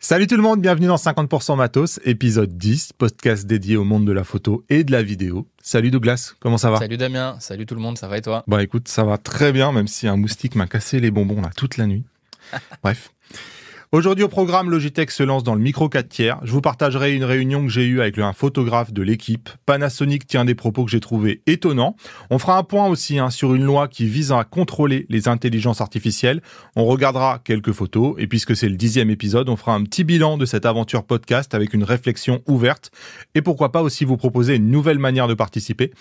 Salut tout le monde, bienvenue dans 50% Matos, épisode 10, podcast dédié au monde de la photo et de la vidéo. Salut Douglas, comment ça va Salut Damien, salut tout le monde, ça va et toi Bah écoute, ça va très bien, même si un moustique m'a cassé les bonbons là toute la nuit. Bref. Aujourd'hui au programme, Logitech se lance dans le micro 4 tiers. Je vous partagerai une réunion que j'ai eue avec un photographe de l'équipe. Panasonic tient des propos que j'ai trouvés étonnants. On fera un point aussi hein, sur une loi qui vise à contrôler les intelligences artificielles. On regardera quelques photos et puisque c'est le dixième épisode, on fera un petit bilan de cette aventure podcast avec une réflexion ouverte et pourquoi pas aussi vous proposer une nouvelle manière de participer.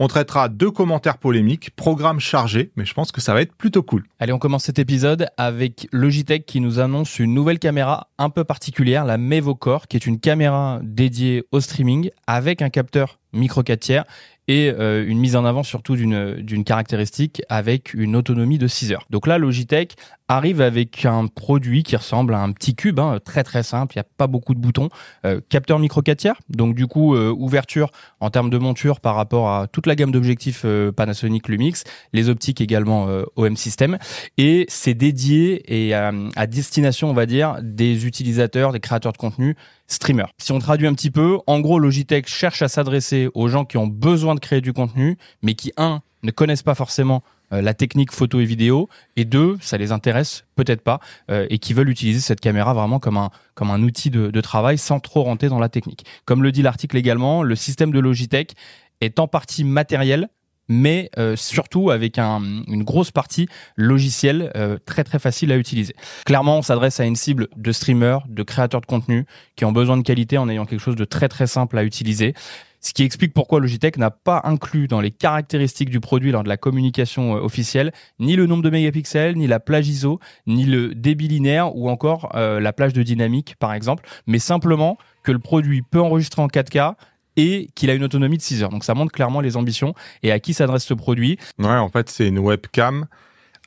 On traitera deux commentaires polémiques, programme chargé, mais je pense que ça va être plutôt cool. Allez, on commence cet épisode avec Logitech qui nous annonce une nouvelle caméra un peu particulière, la Mevocore, qui est une caméra dédiée au streaming avec un capteur micro 4 tiers et euh, une mise en avant surtout d'une caractéristique avec une autonomie de 6 heures. Donc là, Logitech arrive avec un produit qui ressemble à un petit cube, hein, très très simple, il n'y a pas beaucoup de boutons, euh, capteur micro 4 tiers, donc du coup euh, ouverture en termes de monture par rapport à toute la gamme d'objectifs Panasonic Lumix, les optiques également OM System, et c'est dédié et à destination on va dire des utilisateurs, des créateurs de contenu Streamer. Si on traduit un petit peu, en gros, Logitech cherche à s'adresser aux gens qui ont besoin de créer du contenu, mais qui, un, ne connaissent pas forcément euh, la technique photo et vidéo, et deux, ça les intéresse peut-être pas, euh, et qui veulent utiliser cette caméra vraiment comme un, comme un outil de, de travail sans trop rentrer dans la technique. Comme le dit l'article également, le système de Logitech est en partie matériel, mais euh, surtout avec une grosse partie logicielle euh, très très facile à utiliser. Clairement, on s'adresse à une cible de streamers, de créateurs de contenu qui ont besoin de qualité en ayant quelque chose de très très simple à utiliser. Ce qui explique pourquoi Logitech n'a pas inclus dans les caractéristiques du produit lors de la communication euh, officielle ni le nombre de mégapixels, ni la plage ISO, ni le débit linéaire ou encore la plage de dynamique par exemple, mais simplement que le produit peut enregistrer en 4K, et qu'il a une autonomie de 6 heures. Donc ça montre clairement les ambitions et à qui s'adresse ce produit. Ouais, en fait, c'est une webcam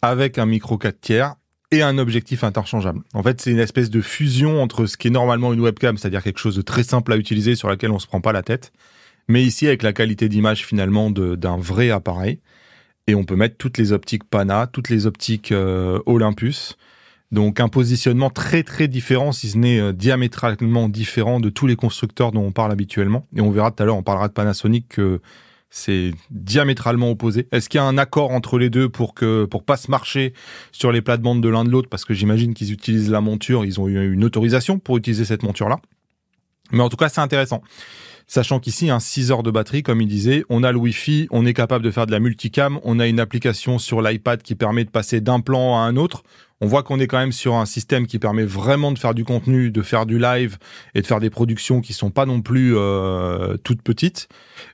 avec un micro 4 tiers et un objectif interchangeable. En fait, c'est une espèce de fusion entre ce qui est normalement une webcam, c'est-à-dire quelque chose de très simple à utiliser sur laquelle on se prend pas la tête, mais ici avec la qualité d'image finalement d'un vrai appareil. Et on peut mettre toutes les optiques Pana, toutes les optiques euh, Olympus, donc un positionnement très très différent, si ce n'est euh, diamétralement différent de tous les constructeurs dont on parle habituellement. Et on verra tout à l'heure, on parlera de Panasonic que c'est diamétralement opposé. Est-ce qu'il y a un accord entre les deux pour que pour pas se marcher sur les plates-bandes de l'un de l'autre parce que j'imagine qu'ils utilisent la monture, ils ont eu une autorisation pour utiliser cette monture là. Mais en tout cas, c'est intéressant. Sachant qu'ici, un hein, 6 heures de batterie, comme il disait, on a le Wi-Fi, on est capable de faire de la multicam, on a une application sur l'iPad qui permet de passer d'un plan à un autre. On voit qu'on est quand même sur un système qui permet vraiment de faire du contenu, de faire du live et de faire des productions qui sont pas non plus euh, toutes petites,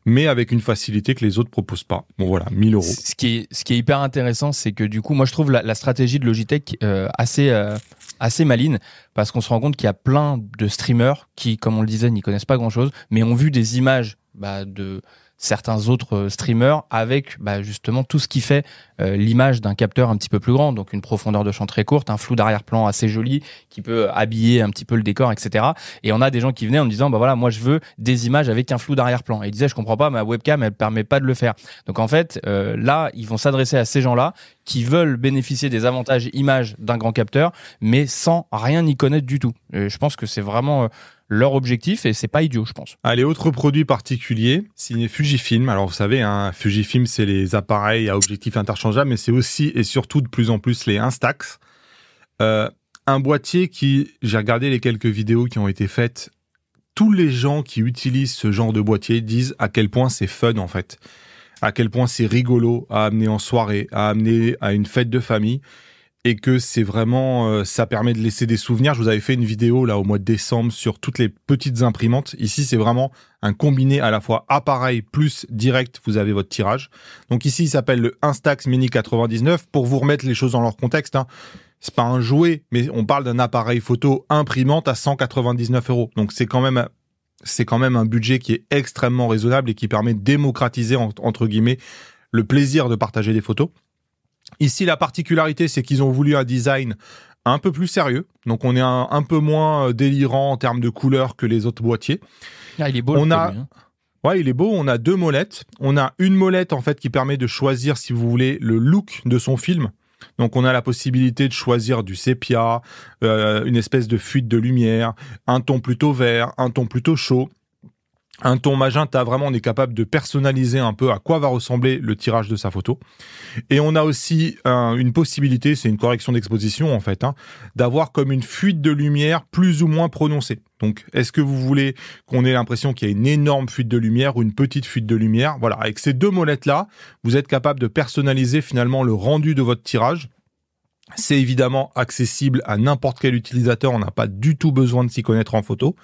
mais avec une facilité que les autres proposent pas. Bon voilà, 1000 euros. Ce qui est, ce qui est hyper intéressant, c'est que du coup, moi je trouve la, la stratégie de Logitech euh, assez euh, assez maline parce qu'on se rend compte qu'il y a plein de streamers qui, comme on le disait, n'y connaissent pas grand chose, mais ont vu des images bah, de certains autres euh, streamers avec bah, justement tout ce qui fait euh, l'image d'un capteur un petit peu plus grand, donc une profondeur de champ très courte, un flou d'arrière-plan assez joli qui peut euh, habiller un petit peu le décor, etc. Et on a des gens qui venaient en disant bah voilà moi je veux des images avec un flou d'arrière-plan. Et ils disaient je comprends pas ma webcam elle permet pas de le faire. Donc en fait là ils vont s'adresser à ces gens-là qui veulent bénéficier des avantages images d'un grand capteur mais sans rien y connaître du tout. Et je pense que c'est vraiment leur objectif et c'est pas idiot, je pense. Allez, autre produit particulier, signé Fujifilm. Alors, vous savez, hein, Fujifilm, c'est les appareils à objectifs interchangeables, mais c'est aussi et surtout de plus en plus les Instax. Euh, un boîtier qui, j'ai regardé les quelques vidéos qui ont été faites, tous les gens qui utilisent ce genre de boîtier disent à quel point c'est fun en fait, à quel point c'est rigolo à amener en soirée, à amener à une fête de famille et que c'est vraiment euh, ça permet de laisser des souvenirs. Je vous avais fait une vidéo là au mois de décembre sur toutes les petites imprimantes. Ici, c'est vraiment un combiné à la fois appareil plus direct, vous avez votre tirage. Donc ici, il s'appelle le Instax Mini 99 pour vous remettre les choses dans leur contexte. Hein, c'est pas un jouet, mais on parle d'un appareil photo imprimante à 199 euros. Donc c'est quand même c'est quand même un budget qui est extrêmement raisonnable et qui permet de démocratiser entre guillemets le plaisir de partager des photos. Ici, la particularité, c'est qu'ils ont voulu un design un peu plus sérieux. Donc, on est un, peu moins euh, délirant en termes de couleurs que les autres boîtiers. Ah, il est beau. On a... Hein. il est beau. On a deux molettes. On a une molette en fait qui permet de choisir, si vous voulez, le look de son film. Donc, on a la possibilité de choisir du sépia, euh, une espèce de fuite de lumière, un ton plutôt vert, un ton plutôt chaud un ton magenta, vraiment on est capable de personnaliser un peu à quoi va ressembler le tirage de sa photo. Et on a aussi une possibilité, c'est une correction d'exposition en fait, hein, d'avoir comme une fuite de lumière plus ou moins prononcée. Donc est-ce que vous voulez qu'on ait l'impression qu'il y a une énorme fuite de lumière ou une petite fuite de lumière Voilà, avec ces deux molettes-là, vous êtes capable de personnaliser finalement le rendu de votre tirage. C'est évidemment accessible à n'importe quel utilisateur, on n'a pas du tout besoin de s'y connaître en photo.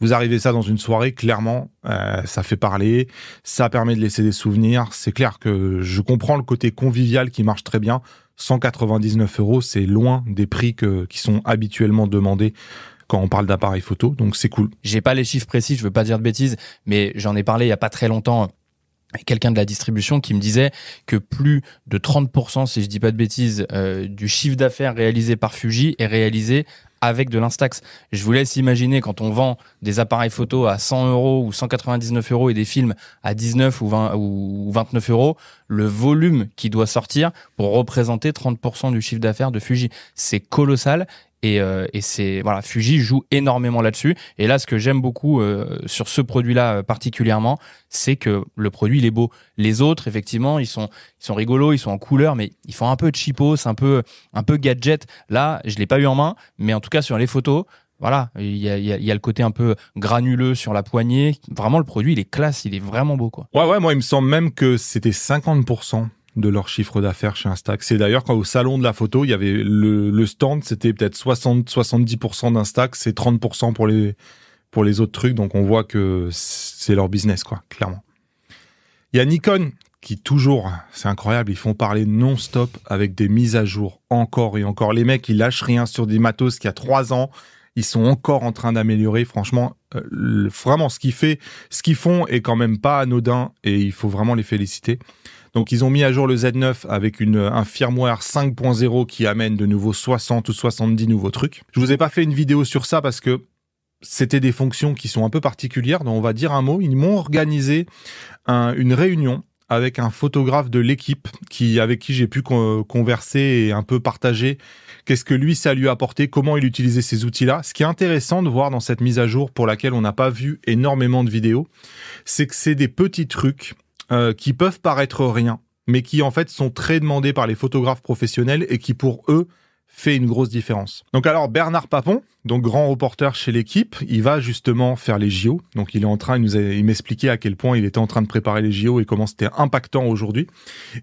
Vous arrivez ça dans une soirée, clairement, euh, ça fait parler, ça permet de laisser des souvenirs. C'est clair que je comprends le côté convivial qui marche très bien. 199 euros, c'est loin des prix que, qui sont habituellement demandés quand on parle d'appareil photo, donc c'est cool. J'ai pas les chiffres précis, je veux pas dire de bêtises, mais j'en ai parlé il y a pas très longtemps quelqu'un de la distribution qui me disait que plus de 30%, si je dis pas de bêtises, euh, du chiffre d'affaires réalisé par Fuji est réalisé avec de l'instax. Je vous laisse imaginer quand on vend des appareils photo à 100 euros ou 199 euros et des films à 19 ou, 20, ou 29 euros, le volume qui doit sortir pour représenter 30% du chiffre d'affaires de Fuji. C'est colossal euh, et, c'est voilà, Fuji joue énormément là-dessus. Et là, ce que j'aime beaucoup euh, sur ce produit-là euh, particulièrement, c'est que le produit il est beau. Les autres, effectivement, ils sont ils sont rigolos, ils sont en couleur, mais ils font un peu cheapos, un peu un peu gadget. Là, je l'ai pas eu en main, mais en tout cas sur les photos, voilà, il y, a, y a, le côté un peu granuleux sur la poignée. Vraiment, le produit, il est classe, il est vraiment beau. Quoi. Ouais, ouais, moi, il me semble même que c'était 50% de leur chiffre d'affaires chez Instax. C'est d'ailleurs quand au salon de la photo, il y avait le, stand, c'était peut-être 60-70% d'Instax c'est 30% pour les, pour les autres trucs. Donc on voit que c'est leur business, quoi, clairement. Il y a Nikon qui toujours, c'est incroyable, ils font parler non-stop avec des mises à jour encore et encore. Les mecs, ils lâchent rien sur des matos qui a trois ans, ils sont encore en train d'améliorer. Franchement, euh, vraiment, ce ce qu'ils font est quand même pas anodin et il faut vraiment les féliciter. Donc ils ont mis à jour le Z9 avec un firmware 5.0 qui amène de nouveau 60 ou 70 nouveaux trucs. Je vous ai pas fait une vidéo sur ça parce que c'était des fonctions qui sont un peu particulières, Donc, on va dire un mot. Ils m'ont organisé une réunion avec un photographe de l'équipe qui, avec qui j'ai pu converser et un peu partager qu'est-ce que lui ça lui a apporté, comment il utilisait ces outils-là. Ce qui est intéressant de voir dans cette mise à jour pour laquelle on n'a pas vu énormément de vidéos, c'est que c'est des petits trucs euh, qui peuvent paraître rien, mais qui en fait sont très demandés par les photographes professionnels et qui pour eux fait une grosse différence. Donc alors Bernard Papon, donc grand reporter chez l'équipe, il va justement faire les JO. Donc il est en train, il nous m'expliquait à quel point il était en train de préparer les JO et comment c'était impactant aujourd'hui.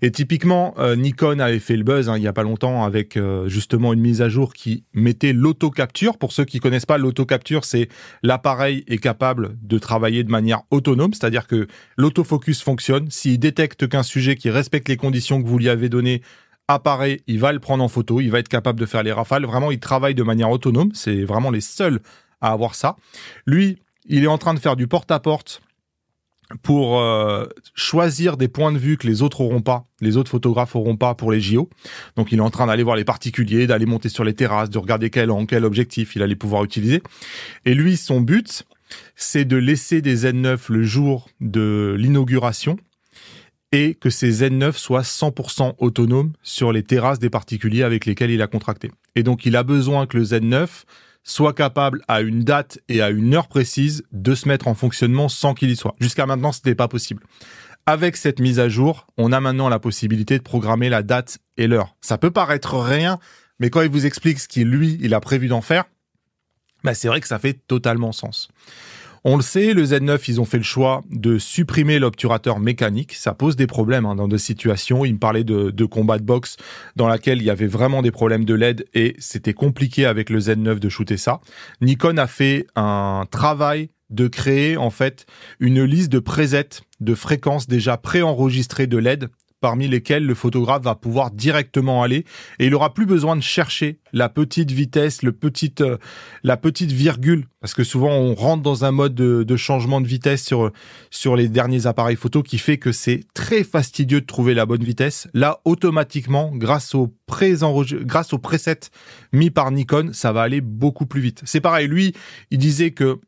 Et typiquement, euh, Nikon avait fait le buzz hein, il y a pas longtemps avec euh, justement une mise à jour qui mettait l'auto-capture. Pour ceux qui connaissent pas l'auto-capture, c'est l'appareil est capable de travailler de manière autonome, c'est-à-dire que l'autofocus fonctionne. S'il détecte qu'un sujet qui respecte les conditions que vous lui avez données apparaît, il va le prendre en photo, il va être capable de faire les rafales. Vraiment, il travaille de manière autonome. C'est vraiment les seuls à avoir ça. Lui, il est en train de faire du porte-à-porte pour euh, choisir des points de vue que les autres auront pas, les autres photographes auront pas pour les JO. Donc il est en train d'aller voir les particuliers, d'aller monter sur les terrasses, de regarder quel en quel objectif il allait pouvoir utiliser. Et lui, son but, c'est de laisser des n 9 le jour de l'inauguration et que ces Z9 soient 100% autonomes sur les terrasses des particuliers avec lesquels il a contracté. Et donc il a besoin que le Z9 soit capable à une date et à une heure précise de se mettre en fonctionnement sans qu'il y soit. Jusqu'à maintenant, ce n'était pas possible. Avec cette mise à jour, on a maintenant la possibilité de programmer la date et l'heure. Ça peut paraître rien, mais quand il vous explique ce qu'il lui, il a prévu d'en faire, bah c'est vrai que ça fait totalement sens. On le sait, le Z9, ils ont fait le choix de supprimer l'obturateur mécanique. Ça pose des problèmes hein, dans des situations. Il me parlait de, combat de boxe dans laquelle il y avait vraiment des problèmes de LED et c'était compliqué avec le Z9 de shooter ça. Nikon a fait un travail de créer en fait une liste de presets de fréquences déjà préenregistrées de LED parmi lesquels le photographe va pouvoir directement aller et il aura plus besoin de chercher la petite vitesse, le petite, euh, la petite virgule, parce que souvent on rentre dans un mode de, changement de vitesse sur, sur les derniers appareils photo qui fait que c'est très fastidieux de trouver la bonne vitesse. Là, automatiquement, grâce au, presets grâce au preset mis par Nikon, ça va aller beaucoup plus vite. C'est pareil, lui, il disait que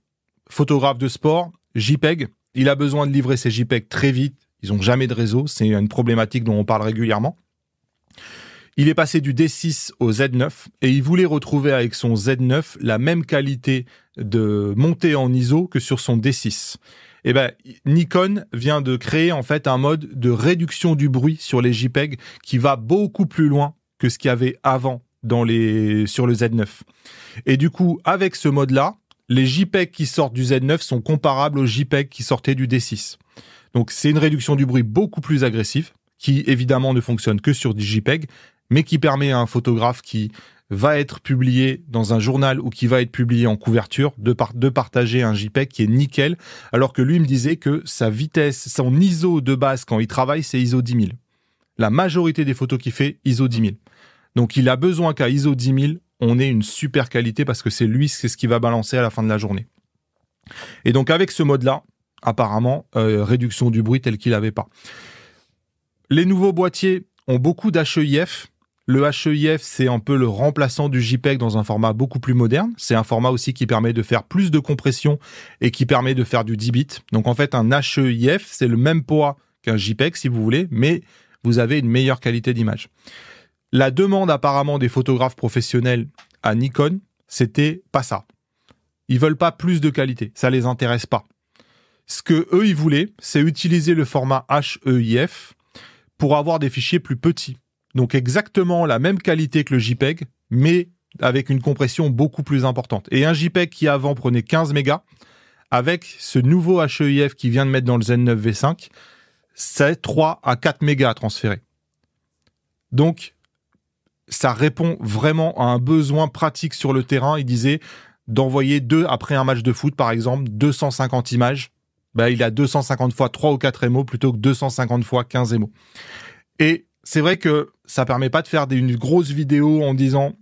photographe de sport, JPEG, il a besoin de livrer ses JPEG très vite, ils n'ont jamais de réseau. C'est une problématique dont on parle régulièrement. Il est passé du D6 au Z9 et il voulait retrouver avec son Z9 la même qualité de montée en ISO que sur son D6. Eh ben, Nikon vient de créer en fait un mode de réduction du bruit sur les JPEG qui va beaucoup plus loin que ce qu'il y avait avant dans les... sur le Z9. Et du coup, avec ce mode-là, les JPEG qui sortent du Z9 sont comparables aux JPEG qui sortaient du D6. Donc c'est une réduction du bruit beaucoup plus agressive, qui évidemment ne fonctionne que sur du JPEG, mais qui permet à un photographe qui va être publié dans un journal ou qui va être publié en couverture, de, par de partager un JPEG qui est nickel, alors que lui me disait que sa vitesse, son ISO de base quand il travaille, c'est ISO 10 000. La majorité des photos qu'il fait, ISO 10 000. Donc il a besoin qu'à ISO 10 000, on ait une super qualité parce que c'est lui, c'est ce qui va balancer à la fin de la journée. Et donc avec ce mode-là, apparemment, euh, réduction du bruit tel qu'il n'avait pas. Les nouveaux boîtiers ont beaucoup d'HEIF. Le HEIF, c'est un peu le remplaçant du JPEG dans un format beaucoup plus moderne. C'est un format aussi qui permet de faire plus de compression et qui permet de faire du 10 bits. Donc en fait, un HEIF, c'est le même poids qu'un JPEG si vous voulez, mais vous avez une meilleure qualité d'image. La demande apparemment des photographes professionnels à Nikon, c'était pas ça. Ils veulent pas plus de qualité, ça les intéresse pas. Ce que eux, ils voulaient, c'est utiliser le format HEIF pour avoir des fichiers plus petits. Donc exactement la même qualité que le JPEG, mais avec une compression beaucoup plus importante. Et un JPEG qui avant prenait 15 mégas, avec ce nouveau HEIF qui vient de mettre dans le Zen 9 V5, c'est 3 à 4 mégas à transférer. Donc, ça répond vraiment à un besoin pratique sur le terrain. Ils disaient d'envoyer deux, après un match de foot par exemple, 250 images bah, il a 250 fois 3 ou 4 émaux plutôt que 250 fois 15 émaux. Et c'est vrai que ça permet pas de faire une grosse vidéo en disant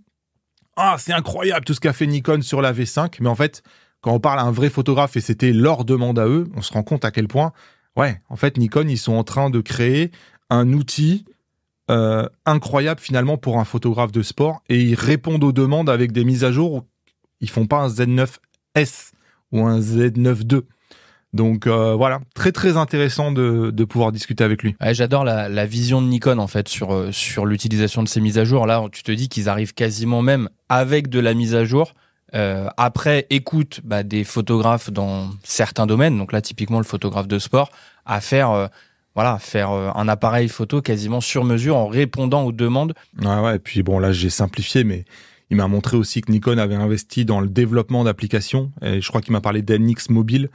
Ah, c'est incroyable tout ce qu'a fait Nikon sur la V5. Mais en fait, quand on parle à un vrai photographe et c'était leur demande à eux, on se rend compte à quel point, ouais, en fait, Nikon, ils sont en train de créer un outil euh, incroyable finalement pour un photographe de sport et ils répondent aux demandes avec des mises à jour. Ils font pas un Z9S ou un Z9 II. Donc euh, voilà, très très intéressant de, pouvoir discuter avec lui. J'adore la, vision de Nikon en fait euh, sur, l'utilisation de ces mises à jour. Là, tu te dis qu'ils arrivent quasiment même avec de la mise à jour. Euh, après, écoute bah, des photographes dans certains domaines, donc là typiquement le photographe de sport, à faire voilà, faire un appareil photo quasiment sur mesure en répondant aux demandes. Ouais, ouais, et puis bon, là, j'ai simplifié, mais il m'a montré aussi que Nikon avait investi dans le développement d'applications. Et je crois qu'il m'a parlé d'NX Mobile,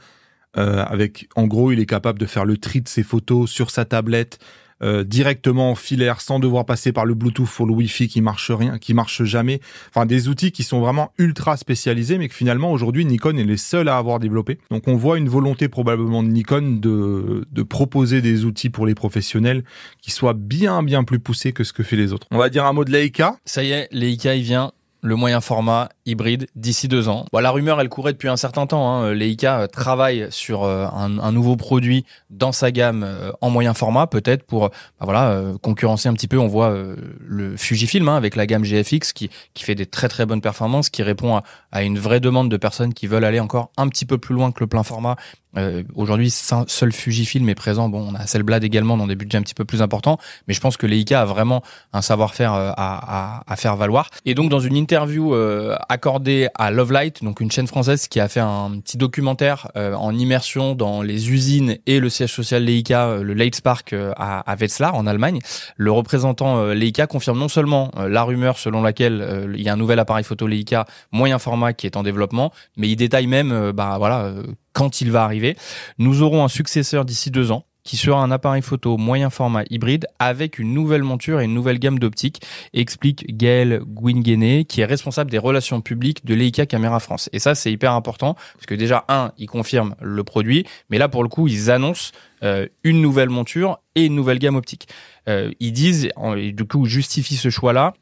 euh, avec, en gros, il est capable de faire le tri de ses photos sur sa tablette euh, directement en filaire, sans devoir passer par le Bluetooth ou le Wi-Fi qui marche rien, qui marche jamais. Enfin, des outils qui sont vraiment ultra spécialisés, mais que finalement aujourd'hui Nikon est les seuls à avoir développé. Donc, on voit une volonté probablement de Nikon de, proposer des outils pour les professionnels qui soient bien bien plus poussés que ce que fait les autres. On va dire un mot de Leica. Ça y est, Leica, il vient le moyen format hybride d'ici deux ans. Bon, la rumeur, elle courait depuis un certain temps. Hein. Euh, Leica euh, travaille sur euh, un, nouveau produit dans sa gamme en moyen format, peut-être pour bah voilà, concurrencer un petit peu. On voit le Fujifilm hein, avec la gamme GFX qui, qui fait des très très bonnes performances, qui répond à une vraie demande de personnes qui veulent aller encore un petit peu plus loin que le plein format euh, aujourd'hui, seul Fujifilm est présent. Bon, on a Selblad également dans des budgets un petit peu plus importants, mais je pense que Leica a vraiment un savoir-faire euh, à, à, à, faire valoir. Et donc, dans une interview euh, accordée à Lovelight, donc une chaîne française qui a fait un petit documentaire en immersion dans les usines et le siège social Leica, le Leitzpark à, à Wetzlar en Allemagne, le représentant Leica confirme non seulement la rumeur selon laquelle il y a un nouvel appareil photo Leica moyen format qui est en développement, mais il détaille même, bah voilà quand il va arriver. Nous aurons un successeur d'ici deux ans qui sera un appareil photo moyen format hybride avec une nouvelle monture et une nouvelle gamme d'optique, explique Gaël guingenne qui est responsable des relations publiques de l'EICA Caméra France. Et ça, c'est hyper important, parce que déjà, un, ils confirment le produit, mais là, pour le coup, ils annoncent euh, une nouvelle monture et une nouvelle gamme optique. Euh, ils disent, et du coup, justifient ce choix-là,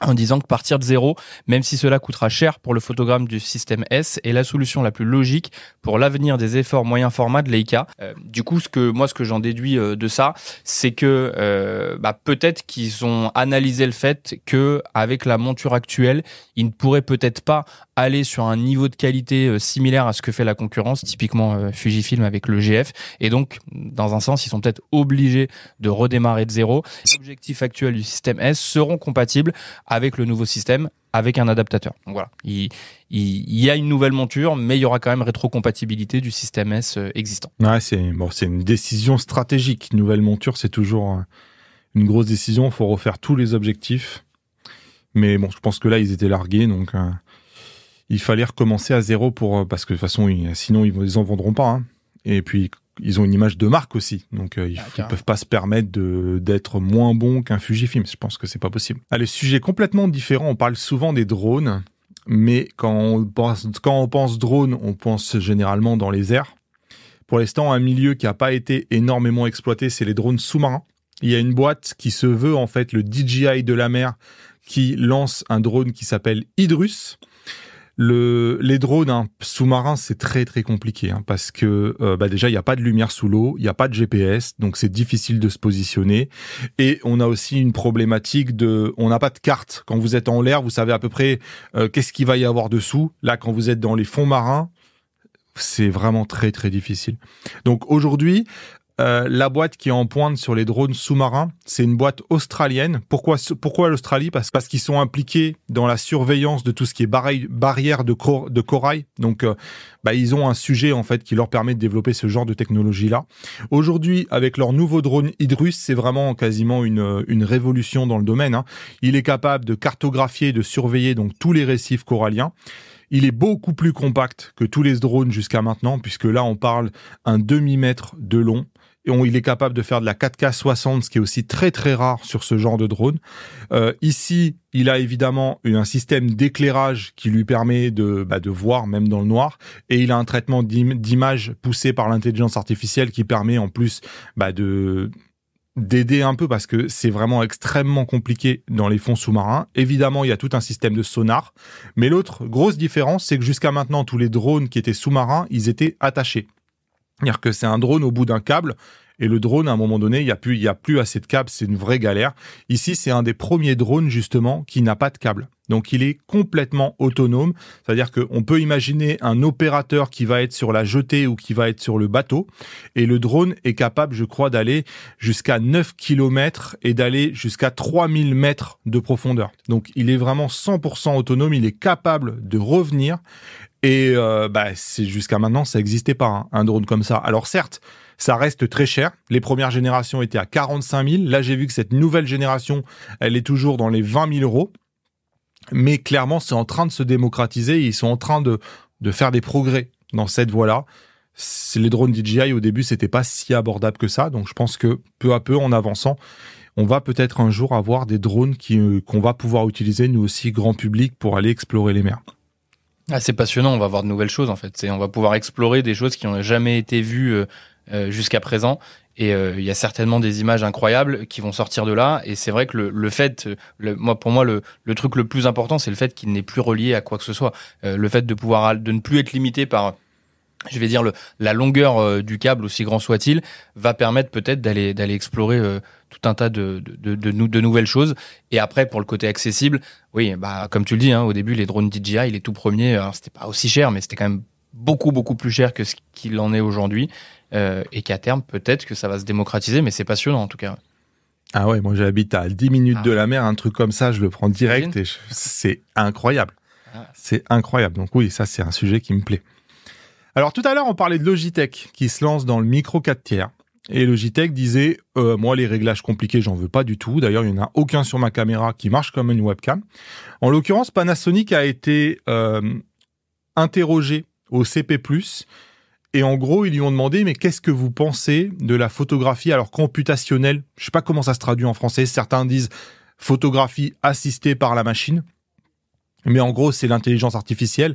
en disant que partir de zéro, même si cela coûtera cher pour le photogramme du système S, est la solution la plus logique pour l'avenir des efforts moyen format de Leica. Euh, du coup, ce que moi, ce que j'en déduis euh, de ça, c'est que euh, bah, peut-être qu'ils ont analysé le fait que avec la monture actuelle, ils ne pourraient peut-être pas aller sur un niveau de qualité similaire à ce que fait la concurrence, typiquement Fujifilm avec le GF. Et donc, dans un sens, ils sont peut-être obligés de redémarrer de zéro. Les objectifs actuels du système S seront compatibles avec le nouveau système, avec un adaptateur. Donc voilà, il, y a une nouvelle monture, mais il y aura quand même rétrocompatibilité du système S euh, existant. Ouais, c'est bon, une décision stratégique. Nouvelle monture, c'est toujours euh, une grosse décision. Il faut refaire tous les objectifs. Mais bon, je pense que là, ils étaient largués, donc euh, il fallait recommencer à zéro pour parce que de toute façon, sinon ils, n'en en vendront pas. Hein. Et puis ils ont une image de marque aussi, donc euh, ils, ne peuvent pas se permettre d'être moins bons qu'un Fujifilm. Je pense que c'est pas possible. Allez, sujet complètement différent. On parle souvent des drones, mais quand on pense quand on pense drone, on pense généralement dans les airs. Pour l'instant, un milieu qui n'a pas été énormément exploité, c'est les drones sous-marins. Il y a une boîte qui se veut en fait le DJI de la mer, qui lance un drone qui s'appelle Idrus les drones hein, sous-marins, c'est très très compliqué hein, parce que euh, bah déjà il n'y a pas de lumière sous l'eau, il n'y a pas de GPS, donc c'est difficile de se positionner. Et on a aussi une problématique de, on n'a pas de carte. Quand vous êtes en l'air, vous savez à peu près euh, qu'est-ce qu'il va y avoir dessous. Là, quand vous êtes dans les fonds marins, c'est vraiment très très difficile. Donc aujourd'hui, euh, la boîte qui est en pointe sur les drones sous-marins, c'est une boîte australienne. Pourquoi, l'Australie Parce, qu'ils sont impliqués dans la surveillance de tout ce qui est barrière de, corail. Donc, euh, bah, ils ont un sujet en fait qui leur permet de développer ce genre de technologie-là. Aujourd'hui, avec leur nouveau drone Hydrus, c'est vraiment quasiment une, révolution dans le domaine. Hein. Il est capable de cartographier, de surveiller donc tous les récifs coralliens. Il est beaucoup plus compact que tous les drones jusqu'à maintenant, puisque là on parle un demi-mètre de long, il est capable de faire de la 4K 60, ce qui est aussi très très rare sur ce genre de drone. Euh, ici, il a évidemment un système d'éclairage qui lui permet bah, de, voir même dans le noir. Et il a un traitement d'image poussé par l'intelligence artificielle qui permet en plus bah, de d'aider un peu parce que c'est vraiment extrêmement compliqué dans les fonds sous-marins. Évidemment, il y a tout un système de sonar, mais l'autre grosse différence, c'est que jusqu'à maintenant, tous les drones qui étaient sous-marins, ils étaient attachés. C'est-à-dire que c'est un drone au bout d'un câble. Et le drone, à un moment donné, il n'y a, plus, a plus assez de câbles, c'est une vraie galère. Ici, c'est un des premiers drones, justement, qui n'a pas de câble. Donc, il est complètement autonome. C'est-à-dire qu'on peut imaginer un opérateur qui va être sur la jetée ou qui va être sur le bateau. Et le drone est capable, je crois, d'aller jusqu'à 9 km et d'aller jusqu'à 3000 mètres de profondeur. Donc, il est vraiment 100% autonome. Il est capable de revenir et euh, bah, c'est jusqu'à maintenant, ça n'existait pas, hein, un drone comme ça. Alors certes, ça reste très cher. Les premières générations étaient à 45 000. Là, j'ai vu que cette nouvelle génération, elle est toujours dans les 20 000 euros. Mais clairement, c'est en train de se démocratiser. ils sont en train de, de faire des progrès dans cette voie-là. Les drones DJI, au début, c'était pas si abordable que ça. Donc, je pense que peu à peu, en avançant, on va peut-être un jour avoir des drones euh, qu'on va pouvoir utiliser, nous aussi, grand public, pour aller explorer les mers. Ah, c'est passionnant, on va voir de nouvelles choses en fait. On va pouvoir explorer des choses qui n'ont jamais été vues euh, euh, jusqu'à présent. Et euh, il y a certainement des images incroyables qui vont sortir de là. Et c'est vrai que le, le fait, le, moi pour moi le, le, truc le plus important, c'est le fait qu'il n'est plus relié à quoi que ce soit. le fait de pouvoir, de ne plus être limité par je vais dire le, la longueur du câble, aussi grand soit-il, va permettre peut-être d'aller d'aller explorer tout un tas de, nouvelles choses. Et après, pour le côté accessible, oui, bah, comme tu le dis, hein, au début, les drones DJI, les tout premiers, ce c'était pas aussi cher, mais c'était quand même beaucoup, beaucoup plus cher que ce qu'il en est aujourd'hui. Euh, et qu'à terme, peut-être que ça va se démocratiser, mais c'est passionnant en tout cas. Ah ouais, moi j'habite à 10 minutes ah. de la mer, un truc comme ça, je le prends direct et c'est incroyable. Ah. C'est incroyable. Donc oui, ça c'est un sujet qui me plaît. Alors tout à l'heure, on parlait de Logitech qui se lance dans le micro 4 tiers. Et Logitech disait euh, Moi, les réglages compliqués, j'en veux pas du tout. D'ailleurs, il n'y en a aucun sur ma caméra qui marche comme une webcam. En l'occurrence, Panasonic a été euh, interrogé au CP. Et en gros, ils lui ont demandé Mais qu'est-ce que vous pensez de la photographie alors computationnelle Je sais pas comment ça se traduit en français. Certains disent photographie assistée par la machine. Mais en gros, c'est l'intelligence artificielle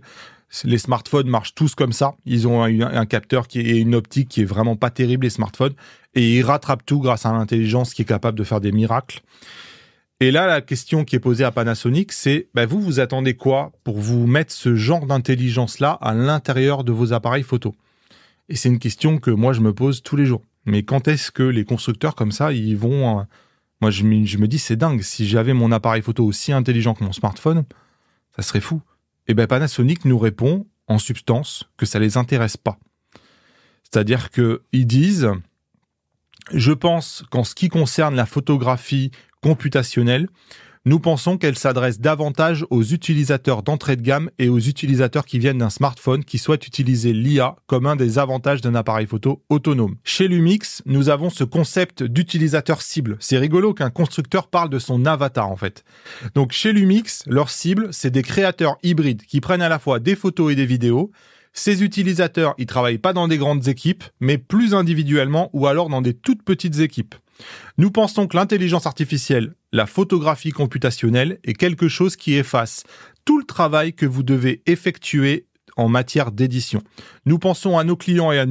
les smartphones marchent tous comme ça. Ils ont un, capteur qui est une optique qui est vraiment pas terrible, les smartphones. Et ils rattrapent tout grâce à l'intelligence qui est capable de faire des miracles. Et là, la question qui est posée à Panasonic, c'est ben, vous, vous attendez quoi pour vous mettre ce genre d'intelligence-là à l'intérieur de vos appareils photo Et c'est une question que moi, je me pose tous les jours. Mais quand est-ce que les constructeurs comme ça, ils vont. Euh, moi, je je me dis, c'est dingue. Si j'avais mon appareil photo aussi intelligent que mon smartphone, ça serait fou. Et eh bien Panasonic nous répond en substance que ça ne les intéresse pas. C'est-à-dire qu'ils disent, je pense qu'en ce qui concerne la photographie computationnelle, nous pensons qu'elle s'adresse davantage aux utilisateurs d'entrée de gamme et aux utilisateurs qui viennent d'un smartphone qui souhaitent utiliser l'IA comme un des avantages d'un appareil photo autonome. Chez Lumix, nous avons ce concept d'utilisateur cible. C'est rigolo qu'un constructeur parle de son avatar en fait. Donc chez Lumix, leur cible, c'est des créateurs hybrides qui prennent à la fois des photos et des vidéos ces utilisateurs, ils travaillent pas dans des grandes équipes, mais plus individuellement ou alors dans des toutes petites équipes. Nous pensons que l'intelligence artificielle la photographie computationnelle est quelque chose qui efface tout le travail que vous devez effectuer en matière d'édition. Nous pensons à nos clients et à,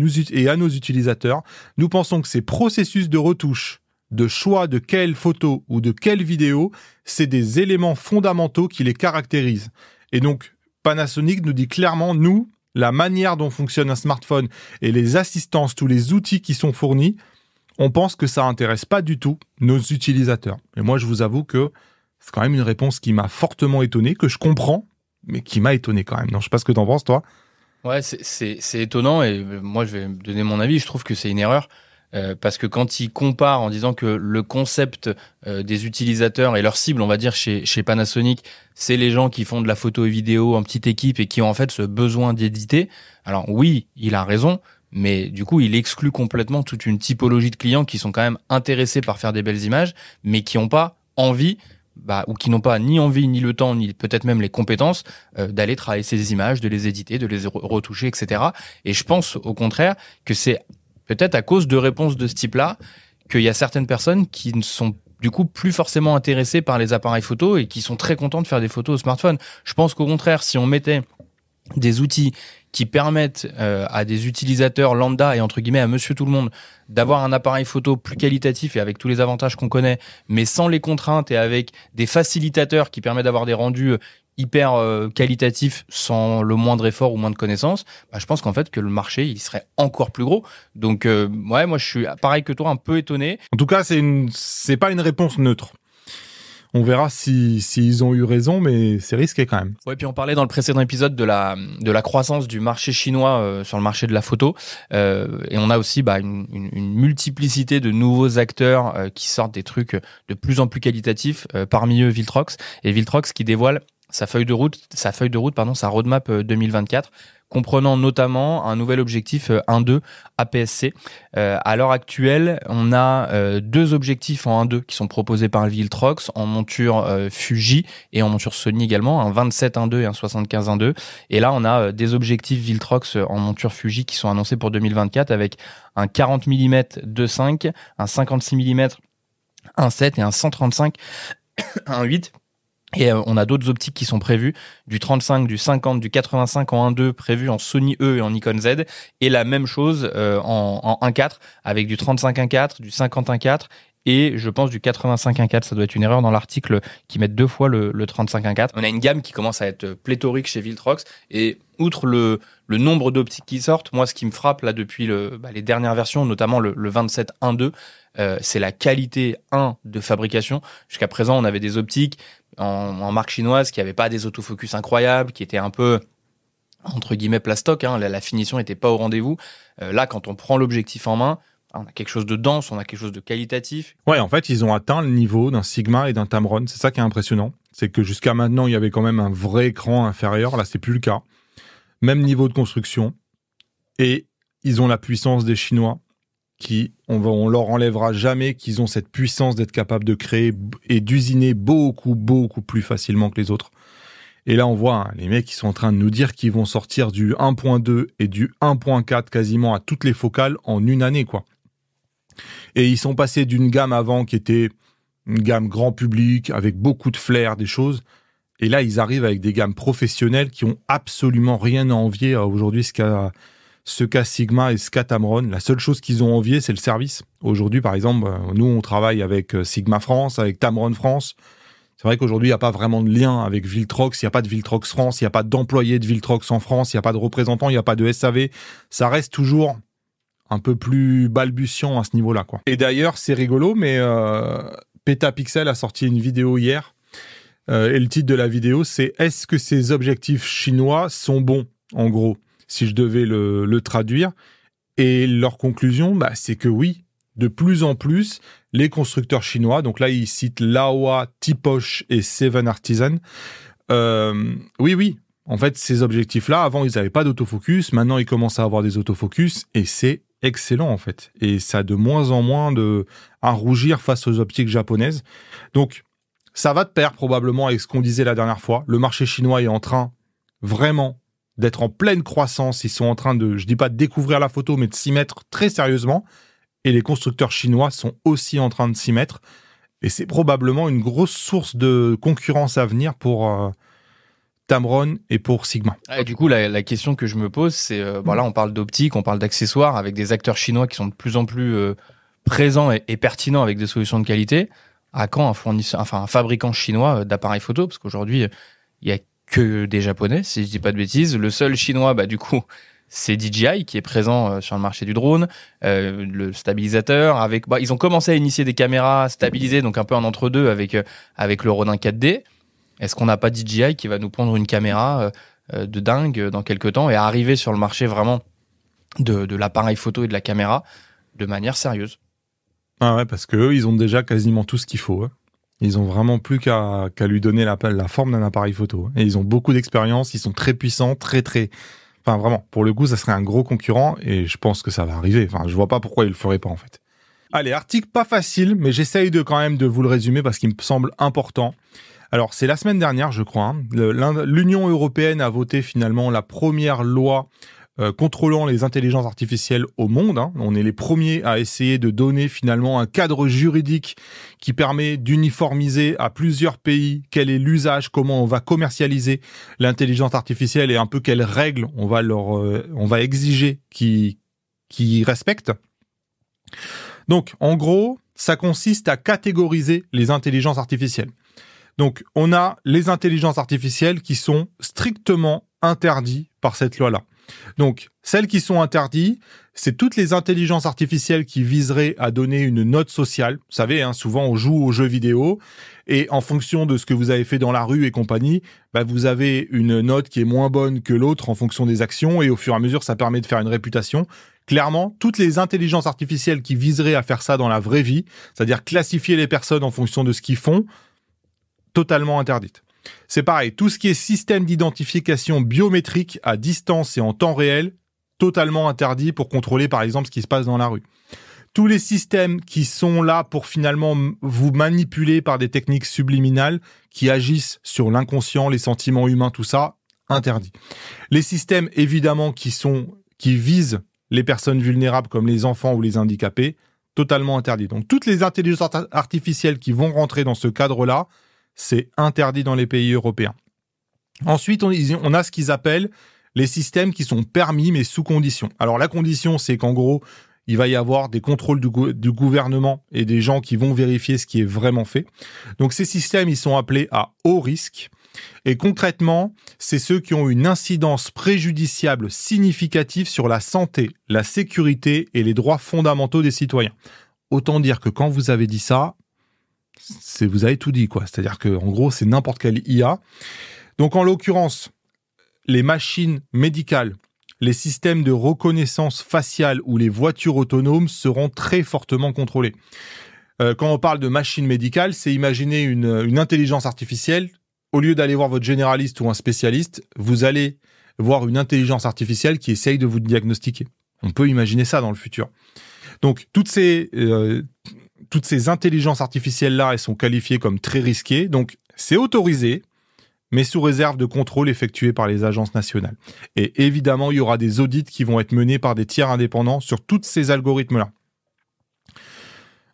nos utilisateurs. Nous pensons que ces processus de retouche, de choix de quelle photo ou de quelle vidéo, c'est des éléments fondamentaux qui les caractérisent. Et donc, Panasonic nous dit clairement, nous, la manière dont fonctionne un smartphone et les assistances, tous les outils qui sont fournis, on pense que ça intéresse pas du tout nos utilisateurs. Et moi, je vous avoue que c'est quand même une réponse qui m'a fortement étonné, que je comprends, mais qui m'a étonné quand même. Non, je sais pas ce que en penses, toi. Ouais, c'est étonnant et euh, moi, je vais donner mon avis. Je trouve que c'est une erreur. Euh, parce que quand il compare en disant que le concept euh, des utilisateurs et leur cible, on va dire chez, chez Panasonic, c'est les gens qui font de la photo et vidéo en petite équipe et qui ont en fait ce besoin d'éditer. Alors oui, il a raison, mais du coup, il exclut complètement toute une typologie de clients qui sont quand même intéressés par faire des belles images, mais qui n'ont pas envie bah, ou qui n'ont pas ni envie, ni le temps, ni peut-être même les compétences euh, d'aller travailler ces images, de les éditer, de les retoucher, etc. Et je pense au contraire que c'est peut-être à cause de réponses de ce type-là qu'il y a certaines personnes qui ne sont du coup plus forcément intéressées par les appareils photo et qui sont très contents de faire des photos au smartphone. Je pense qu'au contraire, si on mettait des outils qui permettent euh, à des utilisateurs lambda et entre guillemets à monsieur tout le monde d'avoir un appareil photo plus qualitatif et avec tous les avantages qu'on connaît, mais sans les contraintes et avec des facilitateurs qui permettent d'avoir des rendus euh, hyper euh, qualitatifs sans le moindre effort ou moins de connaissances, bah, je pense qu'en fait que le marché il serait encore plus gros. Donc ouais, moi je suis pareil que toi, un peu étonné. En tout cas, c'est une, c'est pas une réponse neutre on verra si, ont eu raison, mais c'est risqué quand même. Ouais, puis on parlait dans le précédent épisode de la, de la croissance du marché chinois euh, sur le marché de la photo. Euh, et on a aussi bah, une, une, multiplicité de nouveaux acteurs euh, qui sortent des trucs de plus en plus qualitatifs, parmi eux Viltrox. Et Viltrox qui dévoile sa feuille de route, sa feuille de route, pardon, sa roadmap 2024 comprenant notamment un nouvel objectif 1.2 2 APSC. Euh, à l'heure actuelle, on a euh, deux objectifs en 1.2 qui sont proposés par Viltrox en monture euh, Fuji et en monture Sony également, un 27 1 et un 75 1 Et là, on a euh, des objectifs Viltrox en monture Fuji qui sont annoncés pour 2024 avec un 40 mm 2.5, un 56 mm 1.7 et un 135 1.8 Et euh, on a d'autres optiques qui sont prévues, du 35, du 50, du 85 en 1.2 prévu en Sony E et en Nikon Z, et la même chose euh, en, 1.4 avec du 35 1.4, du 50 1.4 et je pense du 85 1.4. Ça doit être une erreur dans l'article qui met deux fois le, le 35 1.4. On a une gamme qui commence à être pléthorique chez Viltrox et outre le, nombre d'optiques qui sortent, moi ce qui me frappe là depuis bah, les dernières versions, notamment le, 27 1.2, 2 c'est la qualité 1 de fabrication. Jusqu'à présent, on avait des optiques en, marque chinoise qui n'avait pas des autofocus incroyables, qui était un peu entre guillemets plastoc, hein. la, finition n'était pas au rendez-vous. Euh, là, quand on prend l'objectif en main, on a quelque chose de dense, on a quelque chose de qualitatif. Ouais, en fait, ils ont atteint le niveau d'un Sigma et d'un Tamron. C'est ça qui est impressionnant. C'est que jusqu'à maintenant, il y avait quand même un vrai cran inférieur. Là, c'est plus le cas. Même niveau de construction. Et ils ont la puissance des Chinois qui on, leur enlèvera jamais qu'ils ont cette puissance d'être capable de créer et d'usiner beaucoup beaucoup plus facilement que les autres. Et là on voit hein, les mecs qui sont en train de nous dire qu'ils vont sortir du 1.2 et du 1.4 quasiment à toutes les focales en une année quoi. Et ils sont passés d'une gamme avant qui était une gamme grand public avec beaucoup de flair des choses et là ils arrivent avec des gammes professionnelles qui ont absolument rien à envier aujourd'hui ce qu'a ce qu'a Sigma et ce qu'a Tamron. La seule chose qu'ils ont envié, c'est le service. Aujourd'hui, par exemple, euh, nous, on travaille avec euh, Sigma France, avec Tamron France. C'est vrai qu'aujourd'hui, il n'y a pas vraiment de lien avec Viltrox, il n'y a pas de Viltrox France, il n'y a pas d'employés de Viltrox en France, il n'y a pas de représentant, il n'y a pas de SAV. Ça reste toujours un peu plus balbutiant à ce niveau-là. quoi. Et d'ailleurs, c'est rigolo, mais euh, Petapixel a sorti une vidéo hier. et le titre de la vidéo, c'est Est-ce que ces objectifs chinois sont bons En gros si je devais le, traduire. Et leur conclusion, bah, c'est que oui, de plus en plus, les constructeurs chinois, donc là, ils citent Laowa, Tipoche et Seven Artisan, euh, oui, oui, en fait, ces objectifs-là, avant, ils n'avaient pas d'autofocus, maintenant, ils commencent à avoir des autofocus, et c'est excellent, en fait. Et ça a de moins en moins de, à rougir face aux optiques japonaises. Donc, ça va de pair probablement avec ce qu'on disait la dernière fois. Le marché chinois est en train vraiment d'être en pleine croissance. Ils sont en train de, je dis pas de découvrir la photo, mais de s'y mettre très sérieusement. Et les constructeurs chinois sont aussi en train de s'y mettre. Et c'est probablement une grosse source de concurrence à venir pour euh, Tamron et pour Sigma. Ah, du coup, la, question que je me pose, c'est, voilà, euh, bah on parle d'optique, on parle d'accessoires, avec des acteurs chinois qui sont de plus en plus euh, présents et, pertinents avec des solutions de qualité. À quand un, fournisseur, enfin, un fabricant chinois d'appareils photo Parce qu'aujourd'hui, il y a que des Japonais, si je dis pas de bêtises. Le seul chinois, bah, du coup, c'est DJI qui est présent euh, sur le marché du drone, euh, le stabilisateur avec bah, ils ont commencé à initier des caméras stabilisées donc un peu en entre deux avec euh, avec le Ronin 4D. Est-ce qu'on n'a pas DJI qui va nous prendre une caméra de dingue dans quelques temps et arriver sur le marché vraiment de, l'appareil photo et de la caméra de manière sérieuse Ah ouais parce que ils ont déjà quasiment tout ce qu'il faut. Hein. Ils ont vraiment plus qu'à lui donner la, la forme d'un appareil photo. Et ils ont beaucoup d'expérience, ils sont très puissants, très très. Enfin vraiment, pour le coup, ça serait un gros concurrent et je pense que ça va arriver. Enfin, je vois pas pourquoi ils le feraient pas en fait. Allez, article pas facile, mais j'essaye de quand même de vous le résumer parce qu'il me semble important. Alors, c'est la semaine dernière, je crois. Hein, L'Union européenne a voté finalement la première loi euh, contrôlant les intelligences artificielles au monde. Hein. On est les premiers à essayer de donner finalement un cadre juridique qui permet d'uniformiser à plusieurs pays quel est l'usage, comment on va commercialiser l'intelligence artificielle et un peu quelles règles on va leur, euh, on va exiger qu'ils qui respectent. Donc, en gros, ça consiste à catégoriser les intelligences artificielles. Donc, on a les intelligences artificielles qui sont strictement interdites par cette loi-là. Donc, celles qui sont interdites, c'est toutes les intelligences artificielles qui viseraient à donner une note sociale. Vous savez, hein, souvent on joue aux jeux vidéo et en fonction de ce que vous avez fait dans la rue et compagnie, bah, vous avez une note qui est moins bonne que l'autre en fonction des actions et au fur et à mesure, ça permet de faire une réputation. Clairement, toutes les intelligences artificielles qui viseraient à faire ça dans la vraie vie, c'est-à-dire classifier les personnes en fonction de ce qu'ils font, totalement interdites. C'est pareil, tout ce qui est système d'identification biométrique à distance et en temps réel, totalement interdit pour contrôler par exemple ce qui se passe dans la rue. Tous les systèmes qui sont là pour finalement vous manipuler par des techniques subliminales qui agissent sur l'inconscient, les sentiments humains, tout ça, interdit. Les systèmes évidemment qui sont qui visent les personnes vulnérables comme les enfants ou les handicapés, totalement interdit. Donc toutes les intelligences artificielles qui vont rentrer dans ce cadre-là, c'est interdit dans les pays européens. Ensuite, on, a ce qu'ils appellent les systèmes qui sont permis mais sous condition. Alors la condition, c'est qu'en gros, il va y avoir des contrôles du, du, gouvernement et des gens qui vont vérifier ce qui est vraiment fait. Donc ces systèmes, ils sont appelés à haut risque. Et concrètement, c'est ceux qui ont une incidence préjudiciable significative sur la santé, la sécurité et les droits fondamentaux des citoyens. Autant dire que quand vous avez dit ça, c'est vous avez tout dit quoi. C'est-à-dire que en gros, c'est n'importe quelle IA. Donc en l'occurrence, les machines médicales, les systèmes de reconnaissance faciale ou les voitures autonomes seront très fortement contrôlés. Euh, quand on parle de machines médicales, c'est imaginer une, intelligence artificielle. Au lieu d'aller voir votre généraliste ou un spécialiste, vous allez voir une intelligence artificielle qui essaye de vous diagnostiquer. On peut imaginer ça dans le futur. Donc toutes ces euh, toutes ces intelligences artificielles-là, elles sont qualifiées comme très risquées. Donc, c'est autorisé, mais sous réserve de contrôle effectué par les agences nationales. Et évidemment, il y aura des audits qui vont être menés par des tiers indépendants sur tous ces algorithmes-là.